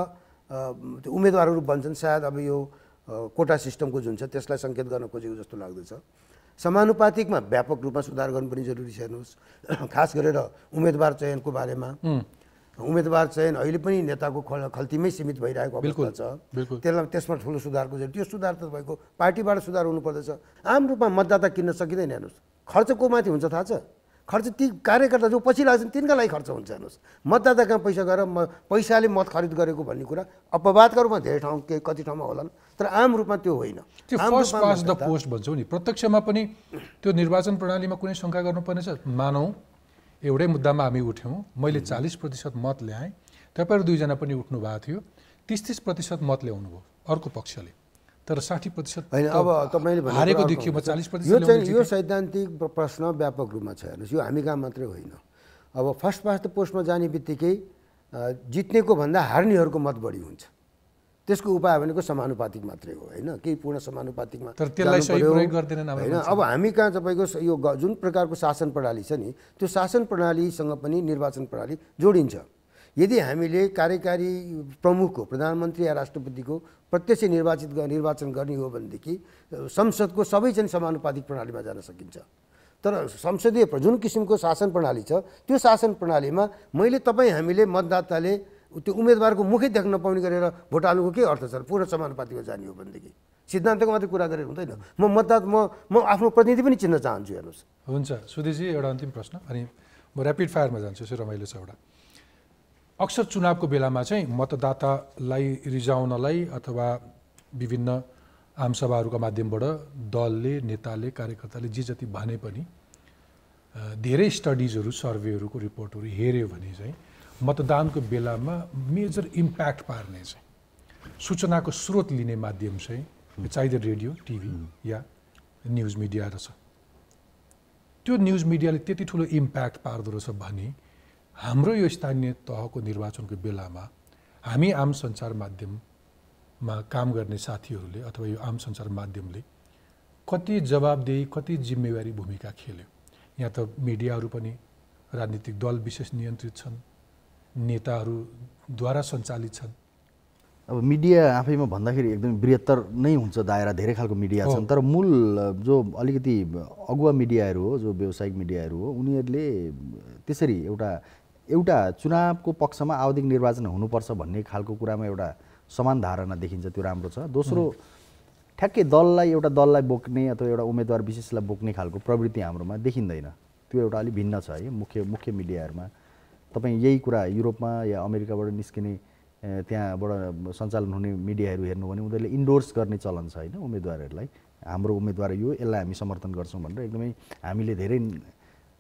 त्यो उम्मेदवारहरू बन्छन् सायद अब यो कोटा सिस्टमको जुन छ त्यसलाई सङ्केत गर्न खोजेको जस्तो लाग्दछ समानुपातिकमा व्यापक रूपमा सुधार गर्नु पनि जरुरी छ हेर्नुहोस् खास गरेर उम्मेदवार चयनको बारेमा उम्मेदवार चयन अहिले पनि नेताको खल खल्तीमै सीमित भइरहेको अवस्था छ त्यसलाई त्यसमा ठुलो सुधारको जरुरत त्यो सुधार त भएको पार्टीबाट सुधार हुनुपर्दछ आम रूपमा मतदाता किन्न सकिँदैन हेर्नुहोस् खर्च को माथि हुन्छ थाहा छ खर्च ती कार्यकर्ता जो पछि लाग्छन् तिनका लागि खर्च हुन्छ हेर्नुहोस् मतदाता कहाँ पैसा गएर म पैसाले मत खरिद गरेको भन्ने कुरा अपवादका रूपमा धेरै ठाउँ के कति ठाउँमा होला तर आम रूपमा त्यो होइन पोस्ट भन्छौँ नि प्रत्यक्षमा पनि त्यो निर्वाचन प्रणालीमा कुनै शङ्का गर्नुपर्नेछ मानौँ एउटै मुद्दामा हामी उठ्यौँ मैले चालिस प्रतिशत मत ल्याएँ तपाईँहरू दुईजना पनि उठ्नु भएको थियो तिस तिस प्रतिशत मत भयो अर्को पक्षले तर साठी प्रतिशत होइन अब तपाईँले हारेको देखियो म चालिस प्रतिशत यो यो सैद्धान्तिक प्रश्न व्यापक रूपमा छ हेर्नुहोस् यो हामी कहाँ मात्रै होइन अब फर्स्ट फास्ट पोस्टमा जाने बित्तिकै जित्नेको भन्दा हार्नेहरूको मत बढी हुन्छ त्यसको उपाय भनेको समानुपातिक मात्रै हो होइन केही पूर्ण समानुपातिकमा तर त्यसलाई प्रयोग होइन अब हामी कहाँ तपाईँको यो जुन प्रकारको शासन प्रणाली छ नि त्यो शासन प्रणालीसँग पनि निर्वाचन प्रणाली जोडिन्छ यदि हामीले कार्यकारी प्रमुखको प्रधानमन्त्री या राष्ट्रपतिको प्रत्यक्ष निर्वाचित निर्वाचन गर्ने हो भनेदेखि संसदको सबै चाहिँ समानुपातिक प्रणालीमा जान सकिन्छ तर संसदीय जुन किसिमको शासन प्रणाली छ त्यो शासन प्रणालीमा मैले तपाईँ हामीले मतदाताले त्यो उम्मेदवारको मुखै देख्न नपाउने गरेर भोट हाल्नुको के अर्थ छ पूर्ण समानुपातिको जाने हो भनेदेखि सिद्धान्तको मात्रै कुरा गरेर हुँदैन म मतदात म म आफ्नो प्रतिनिधि पनि चिन्न चाहन्छु हेर्नुहोस् हुन्छ सुधीजी एउटा अन्तिम प्रश्न अनि म ऱ्यापिड फायरमा जान्छु यसो रमाइलो छ एउटा अक्सर चुनावको बेलामा चाहिँ मतदातालाई रिजाउनलाई अथवा विभिन्न आमसभाहरूका माध्यमबाट दलले नेताले कार्यकर्ताले जे जति भने पनि धेरै स्टडिजहरू सर्वेहरूको रिपोर्टहरू हेऱ्यो भने चाहिँ मतदानको बेलामा मेजर इम्प्याक्ट पार्ने चाहिँ सूचनाको स्रोत लिने माध्यम चाहिँ चाहे त रेडियो टिभी या न्युज मिडिया रहेछ त्यो न्युज मिडियाले त्यति ठुलो इम्प्याक्ट पार्दो रहेछ भने हाम्रो यो स्थानीय तहको निर्वाचनको बेलामा हामी आम सञ्चार माध्यममा काम गर्ने साथीहरूले अथवा यो आम सञ्चार माध्यमले कति जवाबदेही कति जिम्मेवारी भूमिका खेल्यो यहाँ त मिडियाहरू पनि राजनीतिक दल विशेष नियन्त्रित छन् नेताहरूद्वारा सञ्चालित छन् अब मिडिया आफैमा भन्दाखेरि एकदम बृहत्तर नै हुन्छ दायरा धेरै खालको मिडिया छन् तर मूल जो अलिकति अगुवा मिडियाहरू हो जो व्यावसायिक मिडियाहरू हो उनीहरूले त्यसरी एउटा एउटा चुनावको पक्षमा आवधिक निर्वाचन हुनुपर्छ भन्ने खालको कुरामा एउटा समान धारणा देखिन्छ त्यो राम्रो छ दोस्रो ठ्याक्कै दललाई एउटा दललाई बोक्ने अथवा एउटा उम्मेदवार विशेषलाई बोक्ने खालको प्रवृत्ति हाम्रोमा देखिँदैन त्यो एउटा अलिक भिन्न छ है मुख्य मुख्य मिडियाहरूमा तपाईँ यही कुरा युरोपमा या अमेरिकाबाट निस्किने त्यहाँबाट सञ्चालन हुने मिडियाहरू हेर्नु भने उनीहरूले इन्डोर्स गर्ने चलन छ होइन उम्मेदवारहरूलाई हाम्रो उम्मेदवार यो यसलाई हामी समर्थन गर्छौँ भनेर एकदमै हामीले धेरै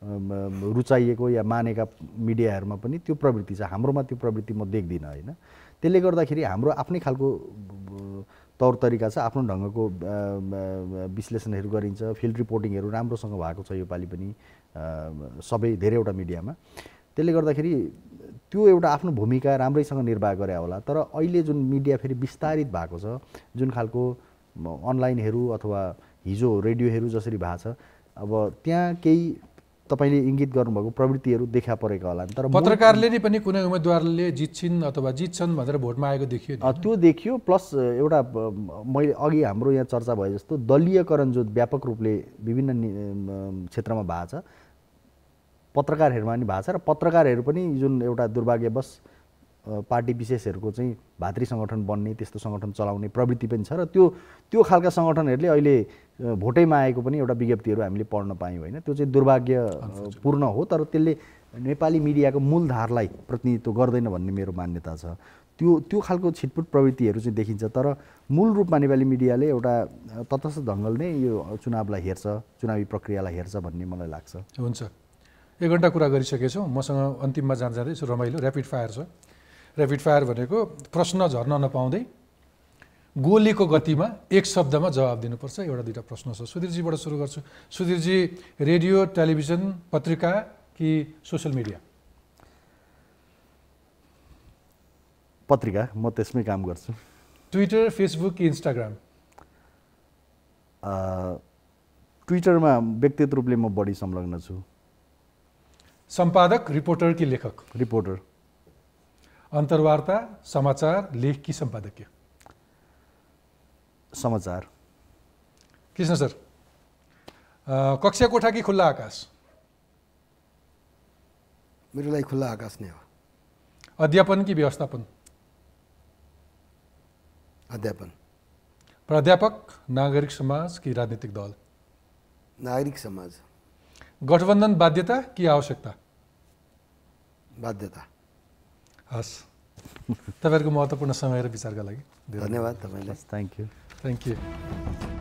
रुचाइएको या मानेका मिडियाहरूमा पनि त्यो प्रवृत्ति छ हाम्रोमा त्यो प्रवृत्ति म देख्दिनँ होइन त्यसले गर्दाखेरि हाम्रो आफ्नै खालको तौर तरिका छ आफ्नो ढङ्गको विश्लेषणहरू गरिन्छ फिल्ड रिपोर्टिङहरू राम्रोसँग भएको छ योपालि पनि सबै धेरैवटा मिडियामा त्यसले गर्दाखेरि त्यो एउटा आफ्नो भूमिका राम्रैसँग निर्वाह गरे होला तर अहिले जुन मिडिया फेरि विस्तारित भएको छ जुन खालको अनलाइनहरू अथवा हिजो रेडियोहरू जसरी भएको छ अब त्यहाँ केही तपाईँले इङ्गित गर्नुभएको प्रवृत्तिहरू देखा परेका होला तर पत्रकारले नै पनि कुनै उम्मेदवारले जित्छिन् अथवा जित्छन् भनेर भोटमा आएको देखियो त्यो देखियो प्लस एउटा मैले अघि हाम्रो यहाँ चर्चा भए जस्तो दलीयकरण जो व्यापक रूपले विभिन्न क्षेत्रमा भएको छ पत्रकारहरूमा पनि भएको छ र पत्रकारहरू पनि जुन एउटा दुर्भाग्यवश पार्टी विशेषहरूको चाहिँ भातृ सङ्गठन बन्ने त्यस्तो सङ्गठन चलाउने प्रवृत्ति पनि छ र त्यो त्यो खालका सङ्गठनहरूले अहिले भोटैमा आएको पनि एउटा विज्ञप्तिहरू हामीले पढ्न पायौँ होइन त्यो चाहिँ दुर्भाग्यपूर्ण हो तर त्यसले नेपाली मिडियाको मूलधारलाई प्रतिनिधित्व गर्दैन भन्ने मेरो मान्यता छ त्यो त्यो खालको छिटपुट प्रवृत्तिहरू चाहिँ देखिन्छ तर मूल रूपमा नेपाली मिडियाले एउटा तटस्थ ढङ्गल यो चुनावलाई हेर्छ चुनावी प्रक्रियालाई हेर्छ भन्ने मलाई लाग्छ हुन्छ एक घन्टा कुरा गरिसकेछौँ मसँग अन्तिममा जान जाँदै यसो रमाइलो ऱ्यापिड फायर छ ऱ्यापिड फायर भनेको प्रश्न झर्न नपाउँदै गोलीको गतिमा एक शब्दमा जवाब दिनुपर्छ एउटा दुइटा प्रश्न छ सुधीरजीबाट सुरु गर्छु सुधीरजी रेडियो टेलिभिजन पत्रिका कि सोसियल मिडिया पत्रिका म त्यसमै काम गर्छु ट्विटर फेसबुक कि इन्स्टाग्राम ट्विटरमा व्यक्तिगत रूपले म बढी संलग्न छु संपादक रिपोर्टर की लेखक रिपोर्टर अंतर्वार्ता समाचार लेख की संपादकीय समाचार कृष्ण सर कक्षा कोठा कि खुला आकाश मेरे लिए खुला आकाश नहीं हो अध्यापन की व्यवस्थापन अध्यापन प्राध्यापक नागरिक समाज की राजनीतिक दल नागरिक समाज गठबंधन बाध्यता की आवश्यकता बाध्यता हस् तपाईँहरूको महत्त्वपूर्ण समय र विचारका लागि धन्यवाद तपाईँलाई थ्याङ्क यू थ्याङ्क यू